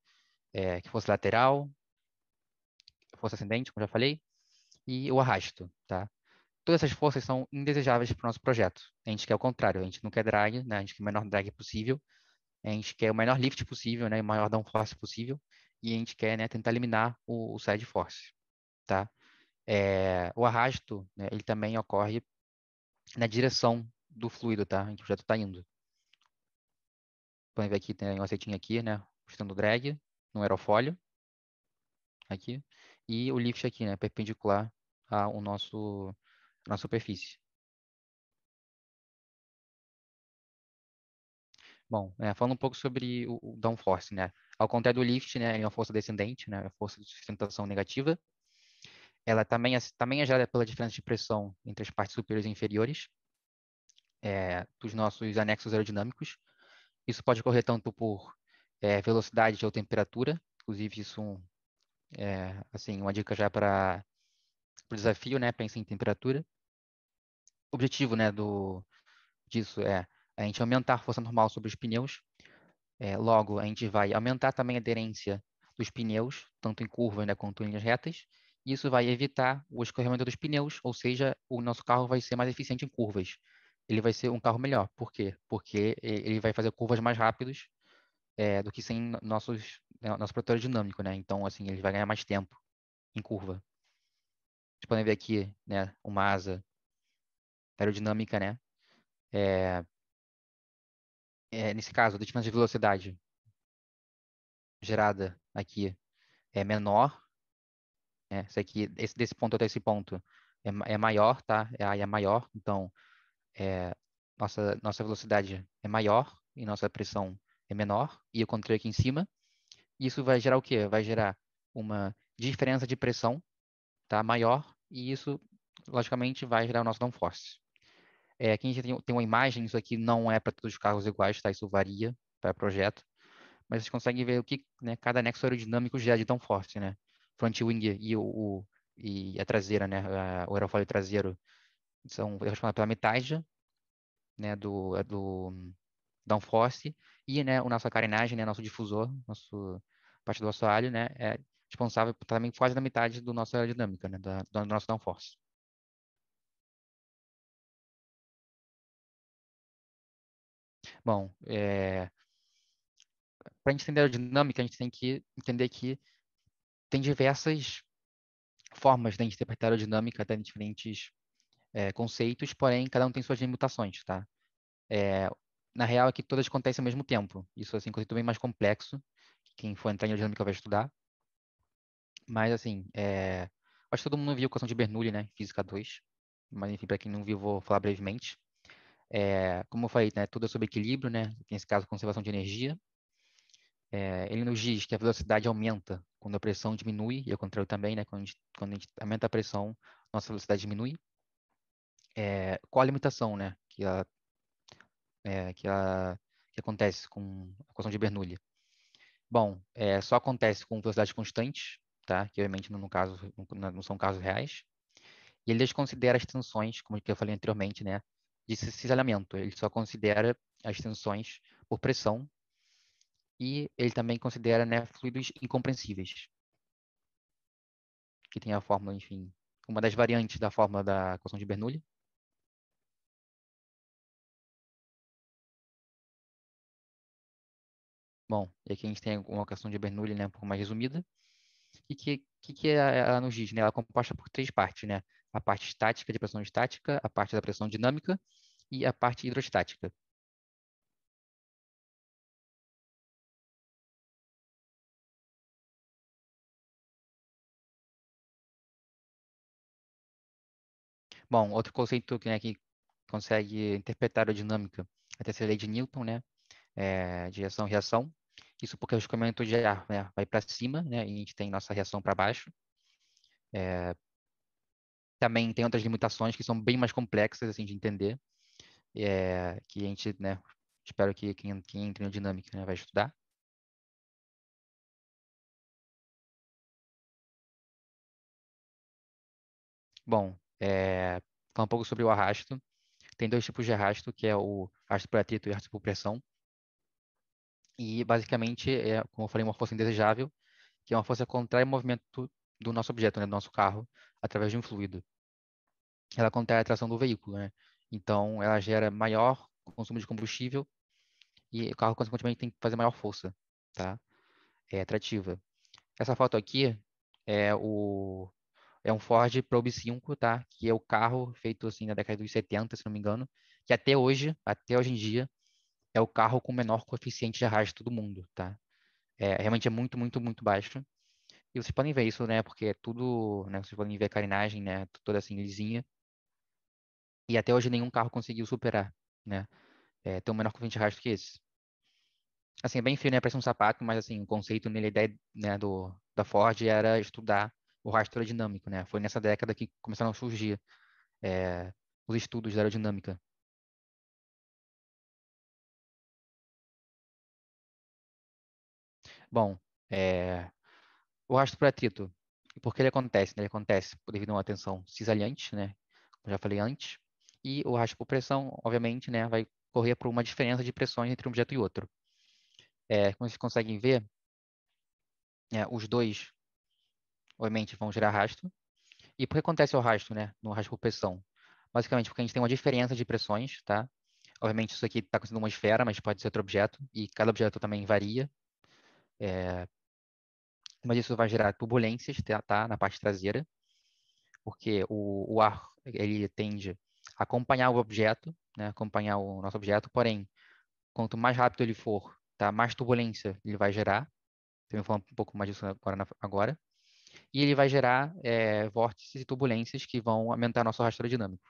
É, que é força lateral, força ascendente, como já falei, e o arrasto, tá? Todas essas forças são indesejáveis para o nosso projeto. A gente quer o contrário, a gente não quer drag, né? A gente quer o menor drag possível a gente quer o menor lift possível, né? O maior downforce possível. E a gente quer, né? Tentar eliminar o, o side force, tá? É, o arrasto, né, ele também ocorre na direção do fluido, tá? Em que o objeto está indo. Podem ver aqui, tem uma setinha aqui, né? Estando drag, no aerofólio. Aqui. E o lift aqui, né? Perpendicular ao nosso, à nossa superfície. Bom, é, falando um pouco sobre o, o downforce, né? Ao contrário do lift, né, é uma força descendente, né, é uma força de sustentação negativa. Ela também é, também é gerada pela diferença de pressão entre as partes superiores e inferiores é, dos nossos anexos aerodinâmicos. Isso pode ocorrer tanto por é, velocidade ou temperatura, inclusive isso é, assim uma dica já para o desafio, né? Pensa em temperatura. O objetivo, né, do disso é a gente aumentar a força normal sobre os pneus, é, logo a gente vai aumentar também a aderência dos pneus, tanto em curvas né, quanto em linhas retas, e isso vai evitar o escorrimento dos pneus, ou seja, o nosso carro vai ser mais eficiente em curvas. Ele vai ser um carro melhor. Por quê? Porque é, ele vai fazer curvas mais rápidas é, do que sem nossos, né, nosso protetor dinâmico, né? Então, assim, ele vai ganhar mais tempo em curva. Vocês podem ver aqui, né, uma asa aerodinâmica, né? É, é, nesse caso, a diferença tipo de velocidade gerada aqui é menor, né? Esse aqui, esse, desse ponto até esse ponto é, é maior, tá? É, é maior, então é, nossa, nossa velocidade é maior e nossa pressão é menor, e eu contrário aqui em cima. Isso vai gerar o quê? Vai gerar uma diferença de pressão tá? maior, e isso, logicamente, vai gerar o nosso downforce. É, aqui a gente tem, tem uma imagem, isso aqui não é para todos os carros iguais, tá? Isso varia para projeto. Mas vocês conseguem ver o que né, cada anexo aerodinâmico gera é de tão forte, né? Front wing e, o, o e a traseira, né? o aerofólio traseiro são responsáveis pela metade né, do, é do downforce e né, o nosso carenagem, né, nosso difusor, nosso parte do assoalho, né, é responsável por, também quase da metade do nosso aerodinâmica, né, da, do nosso downforce. bom, é, eh, para entender a dinâmica, a gente tem que entender que tem diversas formas de interpretar a dinâmica, tem diferentes é, conceitos, porém cada um tem suas limitações, tá? É, na real é que todas acontecem ao mesmo tempo. Isso assim, é um conceito bem mais complexo. Quem for entrar em dinâmica vai estudar. Mas assim, é... acho que todo mundo viu a equação de Bernoulli, né? Física 2. Mas enfim, para quem não viu, vou falar brevemente. É, como eu falei, né, tudo é sobre equilíbrio, né? nesse caso, conservação de energia. É, ele nos diz que a velocidade aumenta quando a pressão diminui, e ao contrário também, né? quando, a gente, quando a gente aumenta a pressão, nossa velocidade diminui. É, qual a limitação né? que, a, que, que acontece com a equação de Bernoulli? Bom, só acontece com velocidades constantes, tá? que obviamente no, no caso, não são casos reais. E ele desconsidera as tensões, como eu falei anteriormente, né? de cisalhamento. Ele só considera as tensões por pressão e ele também considera né, fluidos incompreensíveis, que tem a fórmula, enfim, uma das variantes da fórmula da equação de Bernoulli. Bom, e aqui a gente tem uma equação de Bernoulli, né, um pouco mais resumida, e que, que, que ela nos diz, né? Ela é composta por três partes, né? a parte estática de pressão estática, a parte da pressão dinâmica e a parte hidrostática. Bom, outro conceito que, né, que consegue interpretar a aerodinâmica, a terceira lei de Newton, né, é, de ação reação. Isso porque o escoamento de ar né, vai para cima, né, e a gente tem nossa reação para baixo. É, também tem outras limitações que são bem mais complexas assim de entender, é, que a gente, né, espero que quem, quem entre na dinâmica né, vai estudar. Bom, é, falar um pouco sobre o arrasto. Tem dois tipos de arrasto, que é o arrasto por atrito e arrasto por pressão. E basicamente é, como eu falei, uma força indesejável, que é uma força contrária ao movimento do nosso objeto, né, do nosso carro, através de um fluido. Ela contém a tração do veículo, né? Então, ela gera maior consumo de combustível e o carro, consequentemente, tem que fazer maior força, tá? É atrativa. Essa foto aqui é o é um Ford Probe 5, tá? Que é o carro feito assim na década dos 70, se não me engano, que até hoje, até hoje em dia, é o carro com menor coeficiente de arrasto do mundo, tá? É, realmente é muito, muito, muito baixo. E vocês podem ver isso, né? Porque é tudo, né? Vocês podem ver a carenagem, né? Toda assim lisinha. E até hoje nenhum carro conseguiu superar, né? É, tem um menor com 20 rastros que esse. Assim, é bem frio né? Parece um sapato, mas assim, o conceito nele, a ideia né, do, da Ford era estudar o rastro aerodinâmico, né? Foi nessa década que começaram a surgir é, os estudos da aerodinâmica. Bom, é, o rastro para atrito. E por que ele acontece? Né? Ele acontece devido a uma tensão cisalhante, né? Como já falei antes. E o rastro por pressão, obviamente, né, vai correr por uma diferença de pressões entre um objeto e outro. É, como vocês conseguem ver, é, os dois, obviamente, vão gerar rastro. E por que acontece o rastro, né, no rastro por pressão? Basicamente, porque a gente tem uma diferença de pressões, tá? Obviamente, isso aqui está acontecendo uma esfera, mas pode ser outro objeto, e cada objeto também varia. É, mas isso vai gerar turbulências tá, tá, na parte traseira, porque o, o ar ele tende a acompanhar o objeto, né, acompanhar o nosso objeto, porém, quanto mais rápido ele for, tá, mais turbulência ele vai gerar. Estou então, falando um pouco mais disso agora. agora. E ele vai gerar é, vórtices e turbulências que vão aumentar nosso rastro aerodinâmico.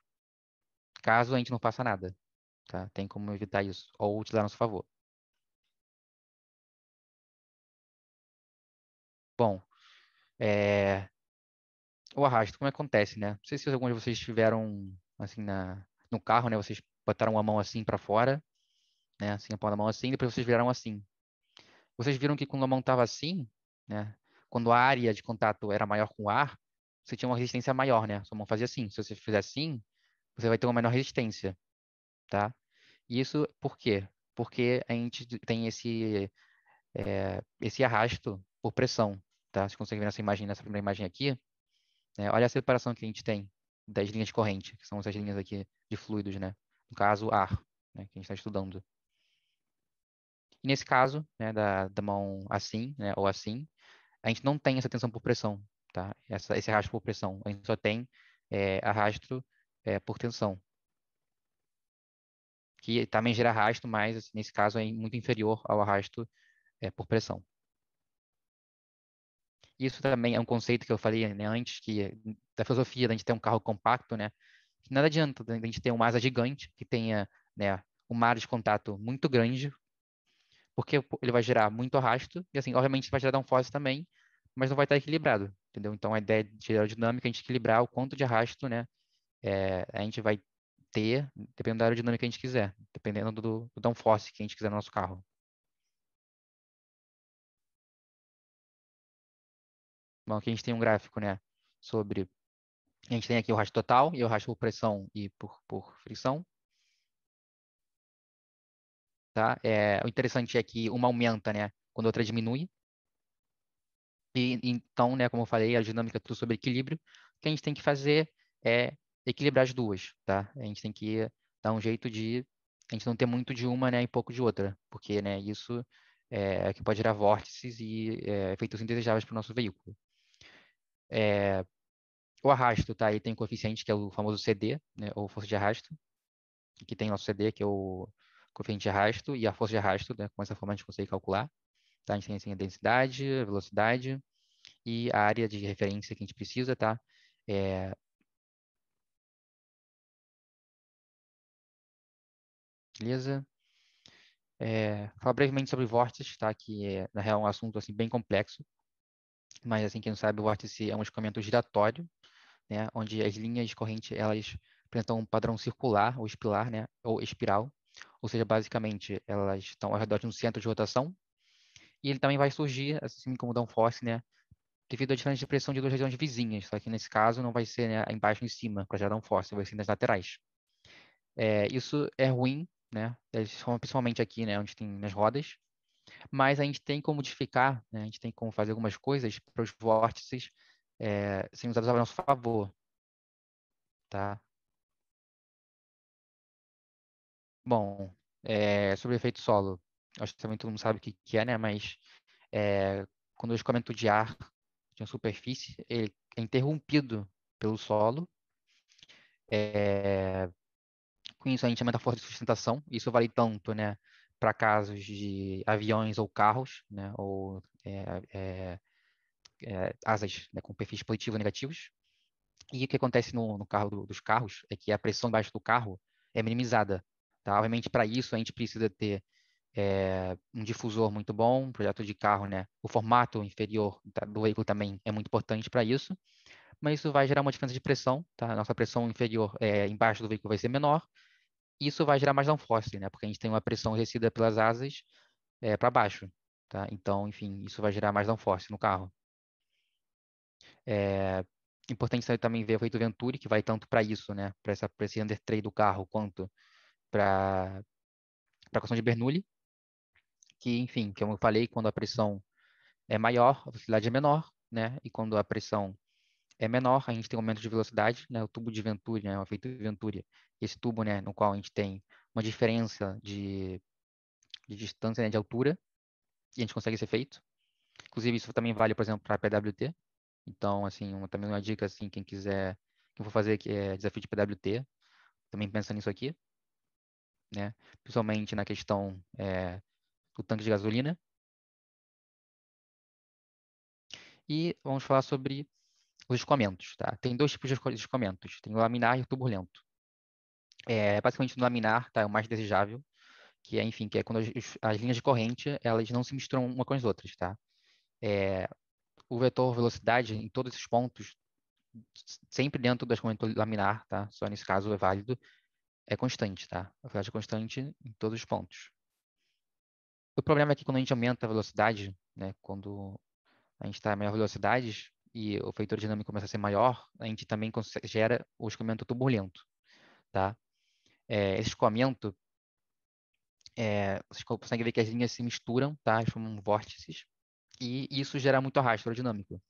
Caso a gente não faça nada, tá? Tem como evitar isso ou utilizar a nosso favor. Bom, é... o arrasto, como é acontece, né? Não sei se alguns de vocês tiveram, assim, na... no carro, né? Vocês botaram a mão assim para fora, né? Assim, a da mão assim, depois vocês viraram assim. Vocês viram que quando a mão estava assim, né? Quando a área de contato era maior com o ar, você tinha uma resistência maior, né? Sua mão fazia assim. Se você fizer assim, você vai ter uma menor resistência, tá? E isso por quê? Porque a gente tem esse, é, esse arrasto por pressão. Tá? Vocês conseguem ver nessa imagem, nessa primeira imagem aqui. Né? Olha a separação que a gente tem das linhas de corrente, que são essas linhas aqui de fluidos, né? No caso, ar, né? que a gente está estudando. E nesse caso, né, da, da mão assim, né, ou assim, a gente não tem essa tensão por pressão, tá? Essa, esse arrasto por pressão. A gente só tem é, arrasto é, por tensão. Que também gera arrasto, mas assim, nesse caso é muito inferior ao arrasto é, por pressão. Isso também é um conceito que eu falei né, antes, que é da filosofia da gente ter um carro compacto, né? Que nada adianta a gente ter uma asa gigante que tenha né, uma de contato muito grande, porque ele vai gerar muito arrasto, e assim, obviamente vai gerar downforce também, mas não vai estar equilibrado, entendeu? Então a ideia de aerodinâmica é a gente equilibrar o quanto de arrasto, né? É, a gente vai ter, dependendo da aerodinâmica que a gente quiser, dependendo do, do downforce que a gente quiser no nosso carro. Bom, aqui a gente tem um gráfico, né, sobre... A gente tem aqui o rastro total e o rastro por pressão e por, por fricção. Tá? É, o interessante é que uma aumenta, né, quando a outra diminui. E, então, né, como eu falei, a dinâmica é tudo sobre equilíbrio. O que a gente tem que fazer é equilibrar as duas, tá? A gente tem que dar um jeito de a gente não ter muito de uma, né, e pouco de outra, porque, né, isso é que pode gerar vórtices e é, efeitos indesejáveis para o nosso veículo. É, o arrasto, tá? Aí tem coeficiente, que é o famoso CD, né? ou força de arrasto. Aqui tem nosso CD, que é o coeficiente de arrasto, e a força de arrasto, né? Com essa forma a gente consegue calcular. Tá? A gente tem assim, a densidade, a velocidade e a área de referência que a gente precisa, tá? É... Beleza? É, falar brevemente sobre vórtices, tá? Que é, na real, é um assunto assim bem complexo, mas assim quem não sabe o vórtice é um escoamento giratório, né, onde as linhas de corrente elas apresentam um padrão circular ou espiral, né, ou espiral, ou seja, basicamente elas estão ao redor de um centro de rotação. E ele também vai surgir, assim como o Danfoss, né, devido à diferença de pressão de duas regiões vizinhas, só que nesse caso não vai ser né, embaixo e em cima para gerar force, vai ser nas laterais. É, isso é ruim, né, principalmente aqui, né, onde tem nas rodas, mas a gente tem como modificar, né? a gente tem como fazer algumas coisas para os vórtices é, serem usados a nosso favor. Tá? Bom, é, sobre efeito solo, acho que também todo mundo sabe o que, que é, né? Mas é, quando o escoamento de ar de uma superfície ele é interrompido pelo solo. É, com isso a gente aumenta a força de sustentação. Isso vale tanto, né? para casos de aviões ou carros, né, ou é, é, asas né, com perfis positivos ou negativos. E o que acontece no, no carro do, dos carros é que a pressão embaixo do carro é minimizada. Tá? Obviamente, para isso, a gente precisa ter é, um difusor muito bom, um projeto de carro, né? O formato inferior do veículo também é muito importante para isso, mas isso vai gerar uma diferença de pressão, tá? Nossa pressão inferior é, embaixo do veículo vai ser menor, isso vai gerar mais downforce, né? Porque a gente tem uma pressão exercida pelas asas é, eh, para baixo, tá? Então, enfim, isso vai gerar mais downforce no carro. É importante também ver o efeito Venturi, que vai tanto para isso, né? Para esse trade do carro, quanto para a questão de Bernoulli, que, enfim, é como eu falei, quando a pressão é maior, a velocidade é menor, né? E quando a pressão é menor, a gente tem um aumento de velocidade, né? O tubo de Venturi, né? O efeito Venturi, esse tubo, né? No qual a gente tem uma diferença de, de distância, né? De altura, e a gente consegue esse efeito. Inclusive, isso também vale, por exemplo, para PWT. Então, assim, uma, também uma dica, assim, quem quiser, quem for fazer que é desafio de PWT, também pensa nisso aqui, né? Principalmente na questão é, do tanque de gasolina. E vamos falar sobre os escoamentos, tá? Tem dois tipos de escoamentos, tem o laminar e o turbulento. É, é, basicamente no laminar, tá? É o mais desejável, que é, enfim, que é quando as, as linhas de corrente, elas não se misturam uma com as outras, tá? É, o vetor velocidade em todos esses pontos, sempre dentro do escoamento laminar, tá? Só nesse caso é válido, é constante, tá? A velocidade é constante em todos os pontos. O problema é que quando a gente aumenta a velocidade, né? Quando a gente está a maior velocidade, e o feitor dinâmico começa a ser maior, a gente também gera o escoamento turbulento, tá? É, esse escoamento, é, vocês conseguem ver que as linhas se misturam, tá? formam vórtices e isso gera muito arrasto aerodinâmico.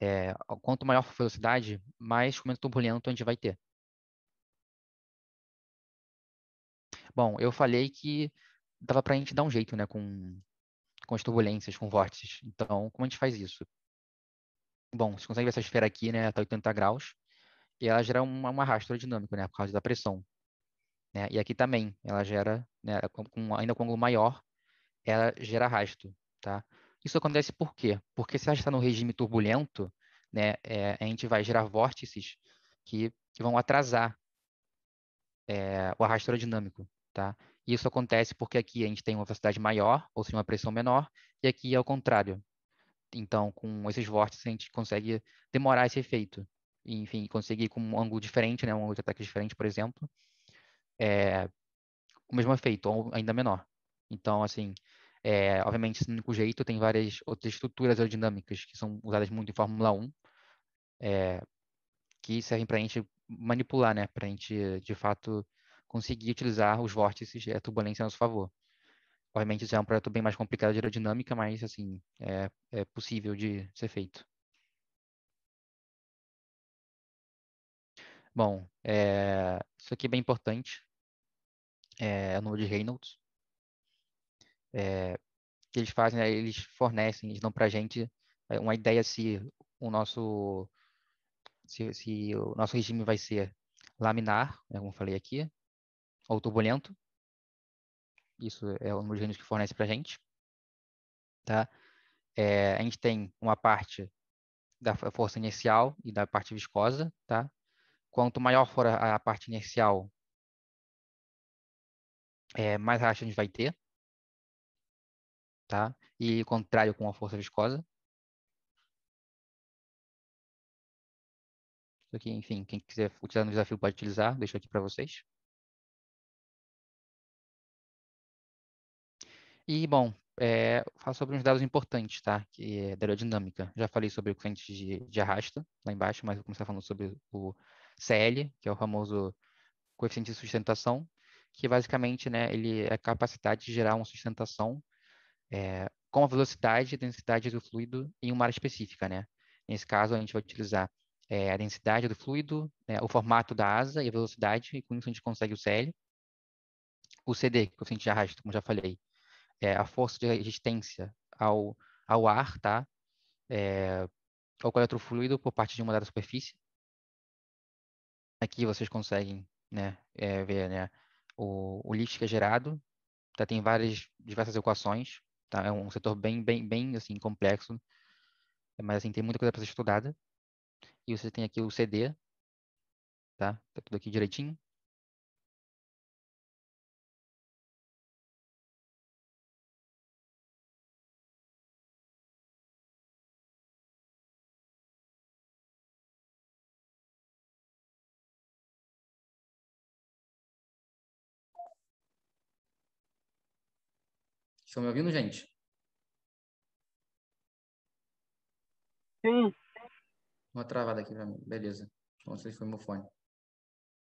É, quanto maior a velocidade, mais escoamento turbulento a gente vai ter. Bom, eu falei que dava para a gente dar um jeito, né, com, com as turbulências, com vórtices. Então, como a gente faz isso? Bom, você consegue ver essa esfera aqui, né, tá até 80 graus, e ela gera uma, uma arrasto aerodinâmico, né, por causa da pressão. Né? E aqui também, ela gera, né, com, com, ainda com ângulo maior, ela gera arrasto, tá? Isso acontece por quê? Porque se a gente está no regime turbulento, né, é, a gente vai gerar vórtices que, que vão atrasar é, o arrasto aerodinâmico, tá? Isso acontece porque aqui a gente tem uma velocidade maior, ou seja, uma pressão menor, e aqui é o contrário, então, com esses vórtices, a gente consegue demorar esse efeito. E, enfim, conseguir com um ângulo diferente, né? um ângulo de ataque diferente, por exemplo, é, o mesmo efeito, ou ainda menor. Então, assim, é, obviamente, esse único jeito tem várias outras estruturas aerodinâmicas que são usadas muito em Fórmula 1, é, que servem para a gente manipular, né? para a gente, de fato, conseguir utilizar os vórtices e a turbulência a nosso favor. Obviamente, isso é um projeto bem mais complicado de aerodinâmica, mas, assim, é, é possível de ser feito. Bom, é, isso aqui é bem importante. É, é o número de Reynolds. É, que eles fazem, né, eles fornecem, eles dão para a gente é, uma ideia se o nosso se, se, o nosso regime vai ser laminar, né, como eu falei aqui, ou turbulento, isso é o número de que fornece para a gente. Tá? É, a gente tem uma parte da força inercial e da parte viscosa. Tá? Quanto maior for a, a parte inercial, é, mais racha a gente vai ter. Tá? E contrário com a força viscosa. Isso aqui, enfim, quem quiser utilizar no desafio pode utilizar, deixo aqui para vocês. E, bom, é, sobre uns dados importantes, tá? Que é da aerodinâmica. Já falei sobre o coeficiente de, de arrasto lá embaixo, mas vou começar falando sobre o CL, que é o famoso coeficiente de sustentação, que basicamente, né, ele é a capacidade de gerar uma sustentação é, com a velocidade e densidade do fluido em uma área específica, né? Nesse caso, a gente vai utilizar é, a densidade do fluido, né, o formato da asa e a velocidade, e com isso a gente consegue o CL. O CD, coeficiente de arrasto, como já falei, é, a força de resistência ao, ao ar, tá? É, ao qual outro fluido por parte de uma dada superfície. Aqui vocês conseguem né, é, ver né, o, o lift que é gerado. Tá? Tem várias, diversas equações. Tá? É um setor bem, bem, bem assim, complexo. Mas assim, tem muita coisa para ser estudada. E você tem aqui o CD. Tá? tá tudo aqui direitinho. Estão me ouvindo, gente? Sim. Uma travada aqui para mim. Beleza. Então, não sei se foi meu fone.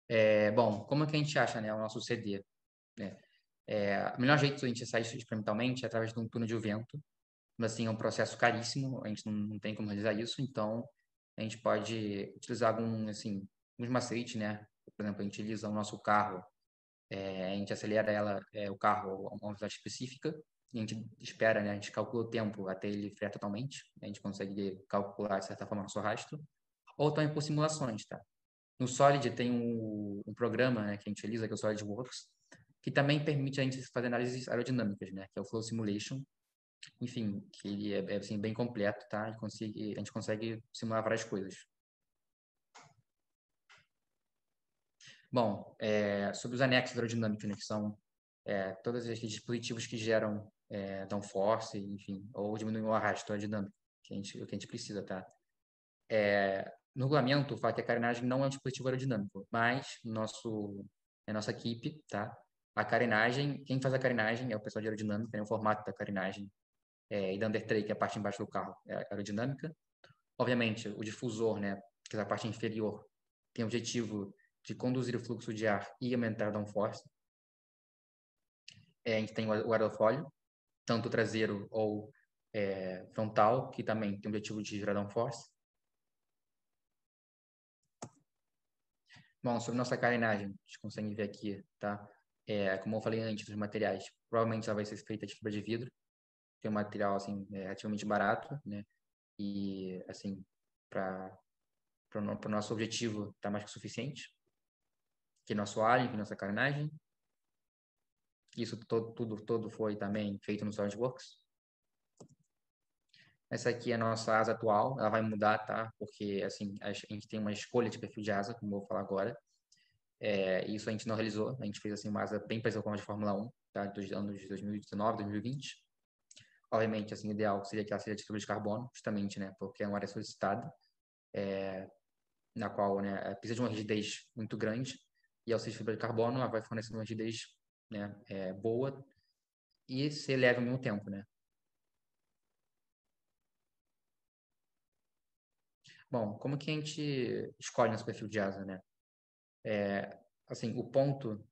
É, bom, como é que a gente acha né, o nosso CD? Né? É, o melhor jeito de a gente sair experimentalmente é através de um túnel de vento. Mas, assim, é um processo caríssimo. A gente não, não tem como realizar isso. Então, a gente pode utilizar algum, assim, alguns macetes, né? Por exemplo, a gente utiliza o nosso carro é, a gente acelera ela, é, o carro a uma velocidade específica, e a gente espera, né, a gente calcula o tempo até ele frear totalmente, a gente consegue calcular, de certa forma, o nosso rastro, ou também então por simulações, tá? No Solid tem um, um programa né, que a gente utiliza, que é o SolidWorks, que também permite a gente fazer análises aerodinâmicas, né, que é o Flow Simulation, enfim, que ele é, é assim, bem completo, tá? A gente, consegue, a gente consegue simular várias coisas. Bom, é, sobre os anexos aerodinâmicos, né, que são é, todos esses dispositivos que geram é, downforce, enfim, ou diminuem o arrasto aerodinâmico, que a gente, que a gente precisa, tá? É, no regulamento, fala é que a carenagem não é um dispositivo aerodinâmico, mas nosso, é nossa equipe, tá? A carenagem, quem faz a carenagem é o pessoal de aerodinâmica, né, o formato da carenagem é, e da undertray, que é a parte embaixo do carro, é aerodinâmica. Obviamente, o difusor, né, que é a parte inferior, tem o objetivo de conduzir o fluxo de ar e aumentar a downforce. É, a gente tem o aerofólio, tanto traseiro ou é, frontal, que também tem o objetivo de gerar downforce. Bom, sobre nossa carenagem, a gente consegue ver aqui, tá? É, como eu falei antes, dos materiais, provavelmente ela vai ser feita de fibra de vidro, que é um material, assim, é, relativamente barato, né? E, assim, para o nosso objetivo, está mais que suficiente que nosso alien, que nossa carnagem. Isso todo, tudo, tudo foi também feito no SolidWorks. Essa aqui é a nossa asa atual, ela vai mudar, tá? Porque, assim, a gente tem uma escolha de perfil de asa, como eu vou falar agora. É, isso a gente não realizou, a gente fez, assim, uma asa bem parecida com a de Fórmula 1, tá? Dos anos 2019, 2020. Obviamente, assim, o ideal seria que ela seja de fibra de carbono, justamente, né? Porque é uma área solicitada, é, na qual, né, é, precisa de uma rigidez muito grande, e ao de fibra de carbono, ela vai fornecer uma rigidez né, é, boa e ser leve ao mesmo tempo, né? Bom, como que a gente escolhe nosso perfil de asa, né? É, assim, o ponto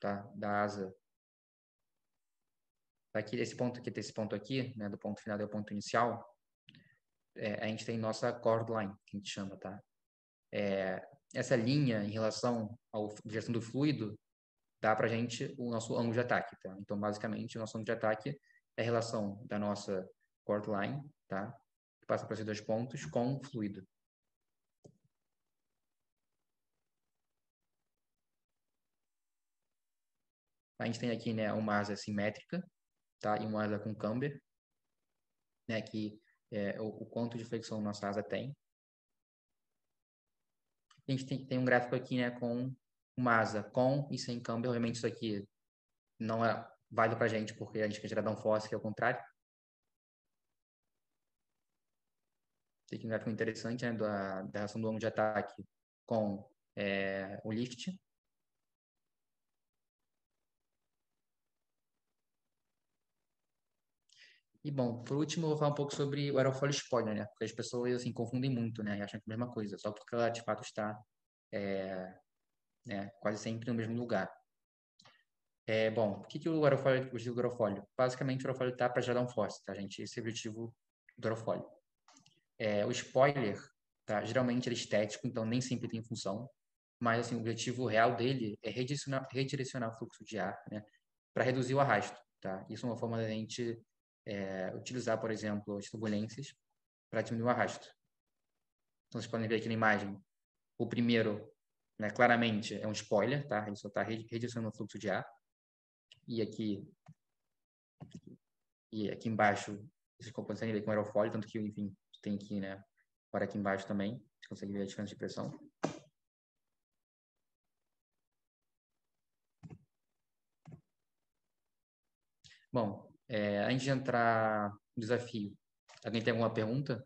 tá, da asa aqui, é esse ponto aqui, esse ponto aqui, né, do ponto final ao é ponto inicial, é, a gente tem nossa chord line, que a gente chama, tá? É, essa linha em relação à gestão do fluido dá para a gente o nosso ângulo de ataque. Tá? Então, basicamente, o nosso ângulo de ataque é a relação da nossa court line, tá? que passa por esses dois pontos, com o fluido. A gente tem aqui né, uma asa simétrica tá? e uma asa com camber, né, que é o, o quanto de flexão nossa asa tem a gente tem, tem um gráfico aqui, né, com uma asa com e sem câmbio. Obviamente, isso aqui não é válido para a gente, porque a gente quer gerar downforce, que é o contrário. Tem aqui um gráfico interessante, né, da, da relação do ângulo de ataque com é, o lift. E bom, por último, eu vou falar um pouco sobre o aerofólio spoiler, né? Porque as pessoas assim confundem muito, né? E acham que é a mesma coisa, só porque ela de fato está é, né, quase sempre no mesmo lugar. É, bom, o que, que o aerofólio, o objetivo do aerofólio? Basicamente, o aerofólio está para gerar um force, tá, gente? Esse é o objetivo do aerofólio. É, o spoiler, tá? Geralmente ele é estético, então nem sempre tem função. Mas, assim, o objetivo real dele é redirecionar, redirecionar o fluxo de ar, né? Para reduzir o arrasto, tá? Isso é uma forma da gente é, utilizar, por exemplo, as turbulências para diminuir o arrasto. Então, vocês podem ver aqui na imagem, o primeiro, né, claramente, é um spoiler, tá? Ele só está reduzindo o fluxo de ar. E aqui, e aqui embaixo, vocês conseguem ver com é aerofólio, tanto que, enfim, tem aqui, né, para aqui embaixo também, vocês conseguem ver a diferença de pressão. Bom, é, antes de entrar no desafio, alguém tem alguma pergunta?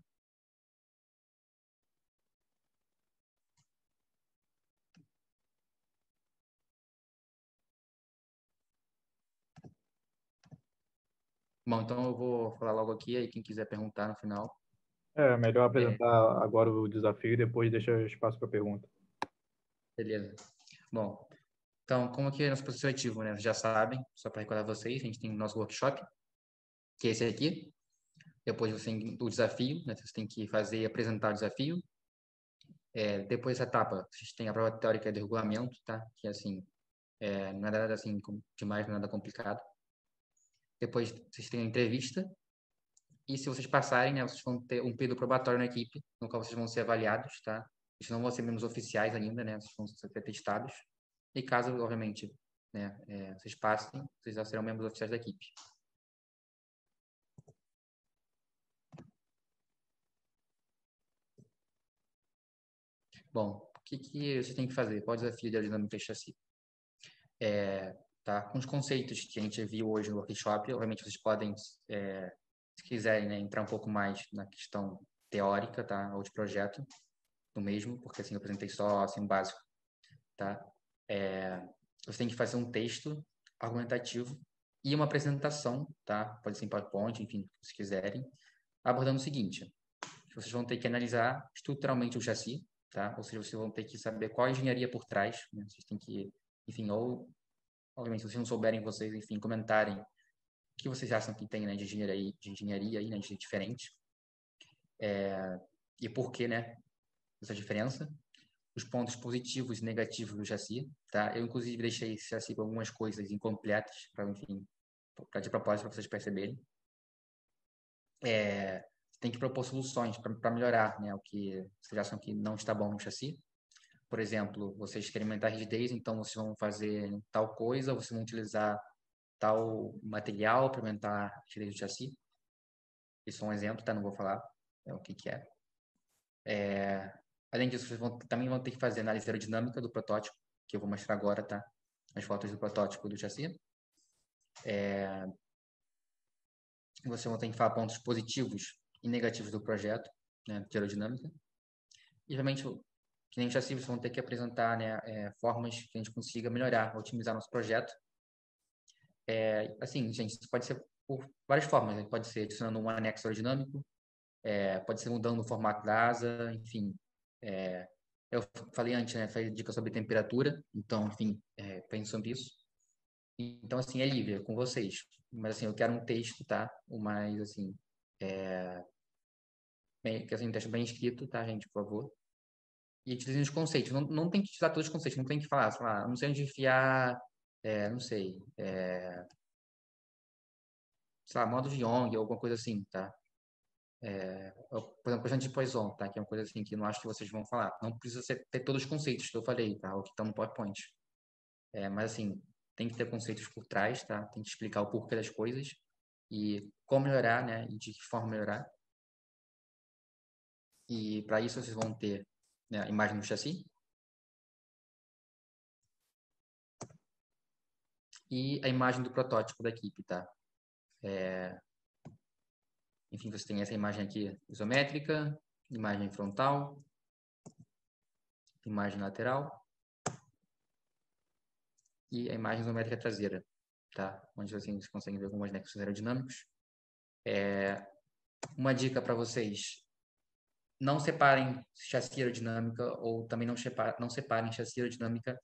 Bom, então eu vou falar logo aqui, aí quem quiser perguntar no final. É, melhor apresentar é. agora o desafio e depois deixar espaço para pergunta. Beleza. Bom, então, como que é nosso processo seletivo, né? Vocês já sabem, só para recordar vocês, a gente tem o nosso workshop, que é esse aqui. Depois você tem o desafio, né? Você tem que fazer e apresentar o desafio. É, depois dessa etapa, vocês têm a prova teórica de regulamento, tá? Que, é assim, é, não é nada assim demais, é nada complicado. Depois vocês têm a entrevista. E se vocês passarem, né? Vocês vão ter um período probatório na equipe, no qual vocês vão ser avaliados, tá? Vocês não vão ser membros oficiais ainda, né? Vocês vão ser testados. E caso, obviamente, né, é, vocês passem, vocês já serão membros oficiais da equipe. Bom, o que, que você tem que fazer? Qual é o desafio de dinâmica de chassi? É, tá? Com os conceitos que a gente viu hoje no workshop, obviamente vocês podem, é, se quiserem, né, entrar um pouco mais na questão teórica, tá? Ou de projeto, do mesmo, porque assim eu apresentei só assim básico, tá? É, você tem que fazer um texto argumentativo e uma apresentação, tá? Pode ser em PowerPoint, enfim, se quiserem, abordando o seguinte: vocês vão ter que analisar estruturalmente o chassi, tá? Ou seja, vocês vão ter que saber qual a engenharia por trás, né? vocês têm que, enfim, ou obviamente se vocês não souberem, vocês, enfim, comentarem o que vocês acham que tem né, de engenharia, de engenharia aí, né, de diferente, é, e por que, né, essa diferença os pontos positivos e negativos do chassi, tá? Eu, inclusive, deixei esse chassi com algumas coisas incompletas, para, enfim, para de propósito, para vocês perceberem. É, tem que propor soluções para melhorar, né? O que vocês acham que não está bom no chassi. Por exemplo, vocês a rigidez, então vocês vão fazer tal coisa, vocês vão utilizar tal material para aumentar a rigidez do chassi. Isso é um exemplo, tá? Não vou falar é o que, que é. é Além disso, vocês vão, também vão ter que fazer análise aerodinâmica do protótipo, que eu vou mostrar agora, tá? As fotos do protótipo do chassi. É... Vocês vão ter que falar pontos positivos e negativos do projeto, né, de aerodinâmica. E, realmente, que nem o chassi, vocês vão ter que apresentar né, é, formas que a gente consiga melhorar, otimizar nosso projeto. É, assim, gente, isso pode ser por várias formas. Né? Pode ser adicionando um anexo aerodinâmico, é, pode ser mudando o formato da asa, enfim, é, eu falei antes, né? Falei dica sobre temperatura, então, enfim, é, pensando nisso. Então, assim, é livre, é com vocês. Mas, assim, eu quero um texto, tá? O mais, assim, é... Bem, assim, um texto bem escrito, tá, gente? Por favor. E utilizem os conceitos. Não, não tem que utilizar todos os conceitos, não tem que falar, sei lá, não sei onde enfiar, é, não sei, é... sei lá, modo de Young, alguma coisa assim, tá? É, por exemplo, questão de Poison, tá? Que é uma coisa assim que não acho que vocês vão falar. Não precisa ter todos os conceitos que eu falei, tá? O que estão no PowerPoint. É, mas assim, tem que ter conceitos por trás, tá? Tem que explicar o porquê das coisas e como melhorar, né? E de que forma melhorar. E para isso vocês vão ter né, a imagem do chassi. E a imagem do protótipo da equipe, tá? É, enfim, você tem essa imagem aqui isométrica, imagem frontal, imagem lateral e a imagem isométrica traseira, tá? Onde assim, vocês conseguem ver alguns nexos né, aerodinâmicos. É... Uma dica para vocês, não separem chassi aerodinâmica ou também não, separa, não separem chassi aerodinâmica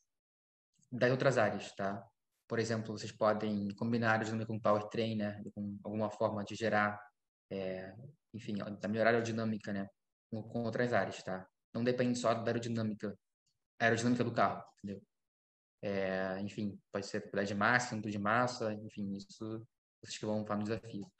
das outras áreas, tá? Por exemplo, vocês podem combinar aerodinâmica com powertrain, né? Com alguma forma de gerar é, enfim, da melhorar a aerodinâmica, né? Com, outras áreas, tá? Não depende só da aerodinâmica, aerodinâmica do carro, entendeu? É, enfim, pode ser propriedade de massa, centro de massa, enfim, isso vocês que vão falar no desafio.